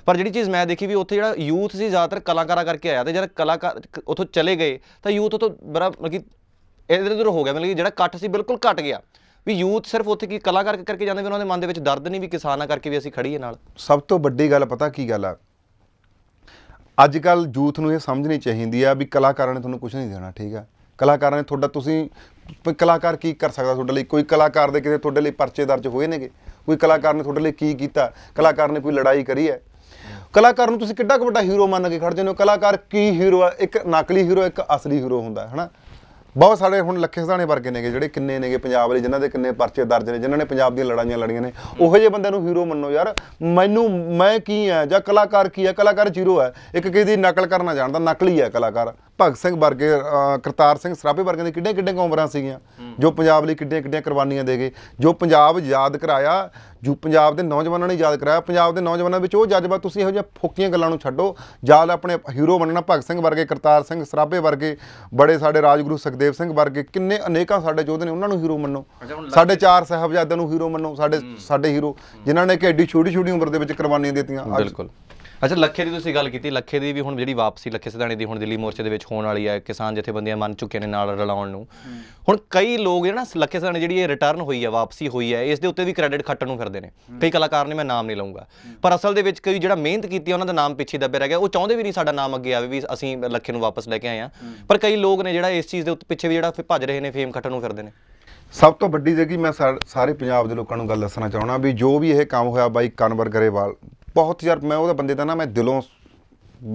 ਪਰ ਜਿਹੜੀ ਚੀਜ਼ ਮੈਂ ਦੇਖੀ ਵੀ ਉੱਥੇ ਜਿਹੜਾ ਯੂਥ ਸੀ ਜ਼ਿਆਦਾਤਰ ਕਲਾਕਾਰਾਂ ਕਰਕੇ ਆਇਆ ਤੇ ਜਦ ਕਲਾਕਾਰ ਉੱਥੋਂ ਚਲੇ ਗਏ ਤਾਂ ਯੂਥ ਤੋਂ ਬੜਾ ਮਤਲਬ ਕਿ ਇਧਰ ਉਧਰ ਹੋ ਗਿਆ ਮਤਲਬ ਕਿ ਜਿਹੜਾ ਇਕੱਠ ਸੀ ਬਿਲਕੁਲ ਘਟ ਗਿਆ ਵੀ ਯੂਥ ਸਿਰਫ ਉੱਥੇ ਕੀ ਕਲਾਕਾਰ ਕਰਕੇ ਜਾਂਦੇ ਵੀ ਉਹਨਾਂ ਦੇ ਮਨ ਦੇ ਵਿੱਚ ਦਰਦ ਨਹੀਂ ਵੀ ਕਿਸਾਨਾਂ ਕਰਕੇ ਵੀ ਅਸੀਂ ਖੜੀਏ ਨਾਲ ਸਭ ਤੋਂ ਵੱਡੀ ਗੱਲ ਪਤਾ ਕੀ ਗੱਲ ਆ ਅੱਜ ਕੱਲ ਯੂਥ ਨੂੰ ਇਹ ਸਮਝਣੀ ਚਾਹੀਦੀ ਆ ਵੀ ਕਲਾਕਾਰਾਂ ਨੇ ਤੁਹਾਨੂੰ ਕੁਝ ਨਹੀਂ ਦੇਣਾ ਠੀਕ ਆ ਕਲਾਕਾਰਾਂ ਨੇ ਤੁਹਾਡਾ ਤੁਸੀਂ ਕਲਾਕਾਰ ਕੀ ਕਰ ਸਕਦਾ ਤੁਹਾਡੇ ਲਈ ਕੋਈ ਕਲਾਕਾਰ ਦੇ ਕਿਤੇ ਤੁਹਾਡੇ ਲਈ ਪਰਚੇ ਦਰਜ ਹੋਏ ਨੇਗੇ ਕੋਈ ਕਲਾਕਾਰ ਨੇ ਤੁਹਾਡੇ ਲਈ ਕੀ ਕੀਤਾ ਕਲਾਕਾਰ ਨੇ ਕੋਈ ਲੜਾਈ ਕਰੀ ਹੈ ਕਲਾਕਾਰ ਨੂੰ ਤੁਸੀਂ ਕਿੱਡਾ ਕੁ ਵੱਡਾ ਹੀਰੋ ਮੰਨ ਕੇ ਜਾਂਦੇ ਹੋ ਕਲਾਕਾਰ ਕੀ ਹੀਰੋ ਆ ਇੱਕ ਨਕਲੀ ਹੀਰੋ ਇੱਕ ਅਸਲੀ ਹੀਰੋ ਹੁੰਦਾ ਹੈ ਹਨਾ ਬਹੁਤ ਸਾਰੇ ਹੁਣ ਲੱਖੇ ਸਦਾਣੇ ਵਰਗੇ ਨੇਗੇ ਜਿਹੜੇ ਕਿੰਨੇ ਨੇਗੇ ਪੰਜਾਬ ਵਾਲੇ ਜਿਨ੍ਹਾਂ ਦੇ ਕਿੰਨੇ ਪਰਚੇ ਦਰਜ ਨੇ ਜਿਨ੍ਹਾਂ ਨੇ ਪੰਜਾਬ ਦੀਆਂ ਲੜਾਈਆਂ ਲੜੀਆਂ ਨੇ ਉਹੋ ਜਿਹੇ ਬੰਦਿਆਂ ਨੂੰ ਹੀਰੋ ਮੰਨੋ ਯਾਰ ਮੈਨੂੰ ਮੈਂ ਕੀ ਆ ਜਾਂ ਕਲਾਕਾਰ ਕੀ ਆ ਕਲਾਕਾਰ ਜ਼ੀਰੋ ਹੈ ਇੱਕ ਕਿਸੇ ਦੀ ਨਕਲ ਕਰਨਾ ਜਾਣਦਾ ਨਕਲੀ ਆ ਕਲਾਕਾਰ ਭਗਤ ਸਿੰਘ ਵਰਗੇ ਕਰਤਾਰ ਸਿੰਘ ਸਰਾਭੇ ਵਰਗੇ ਦੀ ਕਿੱਡੇ ਕਿੱਡੇ ਕੌਮਰਾਂ ਸੀਗੀਆਂ ਜੋ ਪੰਜਾਬ ਲਈ ਕਿੱਡੇ ਕਿੱਡੇ ਕੁਰਬਾਨੀਆਂ ਦੇ ਗਏ ਜੋ ਪੰਜਾਬ ਯਾਦ ਕਰਾਇਆ ਜੋ ਪੰਜਾਬ ਦੇ ਨੌਜਵਾਨਾਂ ਨੇ ਯਾਦ ਕਰਾਇਆ ਪੰਜਾਬ ਦੇ ਨੌਜਵਾਨਾਂ ਵਿੱਚ ਉਹ ਜਜ਼ਬਾ ਤੁਸੀਂ ਇਹੋ ਜਿਹੇ ਫੋਕੀਆਂ ਗੱਲਾਂ ਨੂੰ ਛੱਡੋ ਯਾਦ ਆਪਣੇ ਹੀਰੋ ਬਣਨਾ ਭਗਤ ਸਿੰਘ ਵਰਗੇ ਕਰਤਾਰ ਸਿੰਘ ਸਰਾਭੇ ਵਰਗੇ ਬੜੇ ਸਾਡੇ ਰਾਜਗੁਰੂ ਗੁਰਦੇਵ ਸਿੰਘ ਵਰਗੇ ਕਿੰਨੇ ਅਨੇਕਾਂ ਸਾਡੇ ਯੋਧੇ ਨੇ ਉਹਨਾਂ ਨੂੰ ਹੀਰੋ ਮੰਨੋ ਸਾਡੇ ਚਾਰ ਸਹਬਜ਼ਾਦਿਆਂ ਨੂੰ ਹੀਰੋ ਮੰਨੋ ਸਾਡੇ ਸਾਡੇ ਹੀਰੋ ਜਿਨ੍ਹਾਂ ਨੇ ਕਿ ਐਡੀ ਛੋਟੀ ਛੋਟੀ ਉਮਰ ਦੇ ਵਿੱਚ ਕੁਰਬਾਨੀਆਂ ਦਿੱਤੀਆਂ ਬਿਲਕੁਲ ਅੱਛਾ ਲੱਖੇ ਦੀ ਤੁਸੀਂ ਗੱਲ ਕੀਤੀ ਲੱਖੇ ਦੀ ਵੀ ਹੁਣ ਜਿਹੜੀ ਵਾਪਸੀ ਲੱਖੇ ਸਿਧਾਣੇ ਦੀ ਹੁਣ ਦਿੱਲੀ ਮੋਰਚੇ ਦੇ ਵਿੱਚ ਹੋਣ ਵਾਲੀ ਹੈ ਕਿਸਾਨ ਜਥੇਬੰਦੀਆਂ ਮੰਨ ਚੁੱਕੇ ਨੇ ਨਾਲ ਰਲਾਉਣ ਨੂੰ ਹੁਣ ਕਈ ਲੋਕ ਜਿਹੜਾ ਲੱਖੇ ਸਿਧਾਣੇ ਜਿਹੜੀ ਇਹ ਰਿਟਰਨ ਹੋਈ ਹੈ ਵਾਪਸੀ ਹੋਈ ਹੈ ਇਸ ਦੇ ਉੱਤੇ ਵੀ ਕ੍ਰੈਡਿਟ ਖੱਟਣ ਨੂੰ ਫਿਰਦੇ ਨੇ ਕਈ ਕਲਾਕਾਰ ਨੇ ਮੈਂ ਨਾਮ ਨਹੀਂ ਲਵਾਂਗਾ ਪਰ ਅਸਲ ਦੇ ਵਿੱਚ ਕਈ ਜਿਹੜਾ ਮਿਹਨਤ ਕੀਤੀ ਉਹਨਾਂ ਦਾ ਨਾਮ ਪਿੱਛੇ ਦੱਬਿਆ ਰਹਿ ਗਿਆ ਉਹ ਚਾਹੁੰਦੇ ਵੀ ਨਹੀਂ ਸਾਡਾ ਨਾਮ ਅੱਗੇ ਆਵੇ ਵੀ ਅਸੀਂ ਲੱਖੇ ਨੂੰ ਵਾਪਸ ਲੈ ਕੇ ਆਏ ਆ ਪਰ ਕਈ ਲੋਕ ਨੇ ਜਿਹੜਾ ਇਸ ਚੀਜ਼ ਦੇ ਉੱਤੇ ਪਿੱਛੇ ਵੀ ਜਿਹੜਾ ਭੱਜ ਰਹੇ ਨੇ ਫੇਮ ਖੱਟਣ ਨੂੰ ਫਿਰਦੇ ਨੇ ਸਭ ਤੋਂ ਵੱਡੀ ਜਗੀ ਮੈਂ ਸਾਰੇ ਪੰਜਾਬ ਦੇ ਲੋਕਾਂ ਨੂੰ ਗੱਲ ਦੱਸਣਾ ਚਾਹਣਾ ਵੀ ਜੋ ਵੀ ਇਹ ਕੰਮ ਹੋਇਆ ਬਾਈ ਕਨਵਰ ਗਰੇਵਾਲ ਬਹੁਤ ਯਾਰ ਮੈਂ ਉਹਦਾ ਬੰਦੇ ਦਾ ਨਾ ਮੈਂ ਦਿਲੋਂ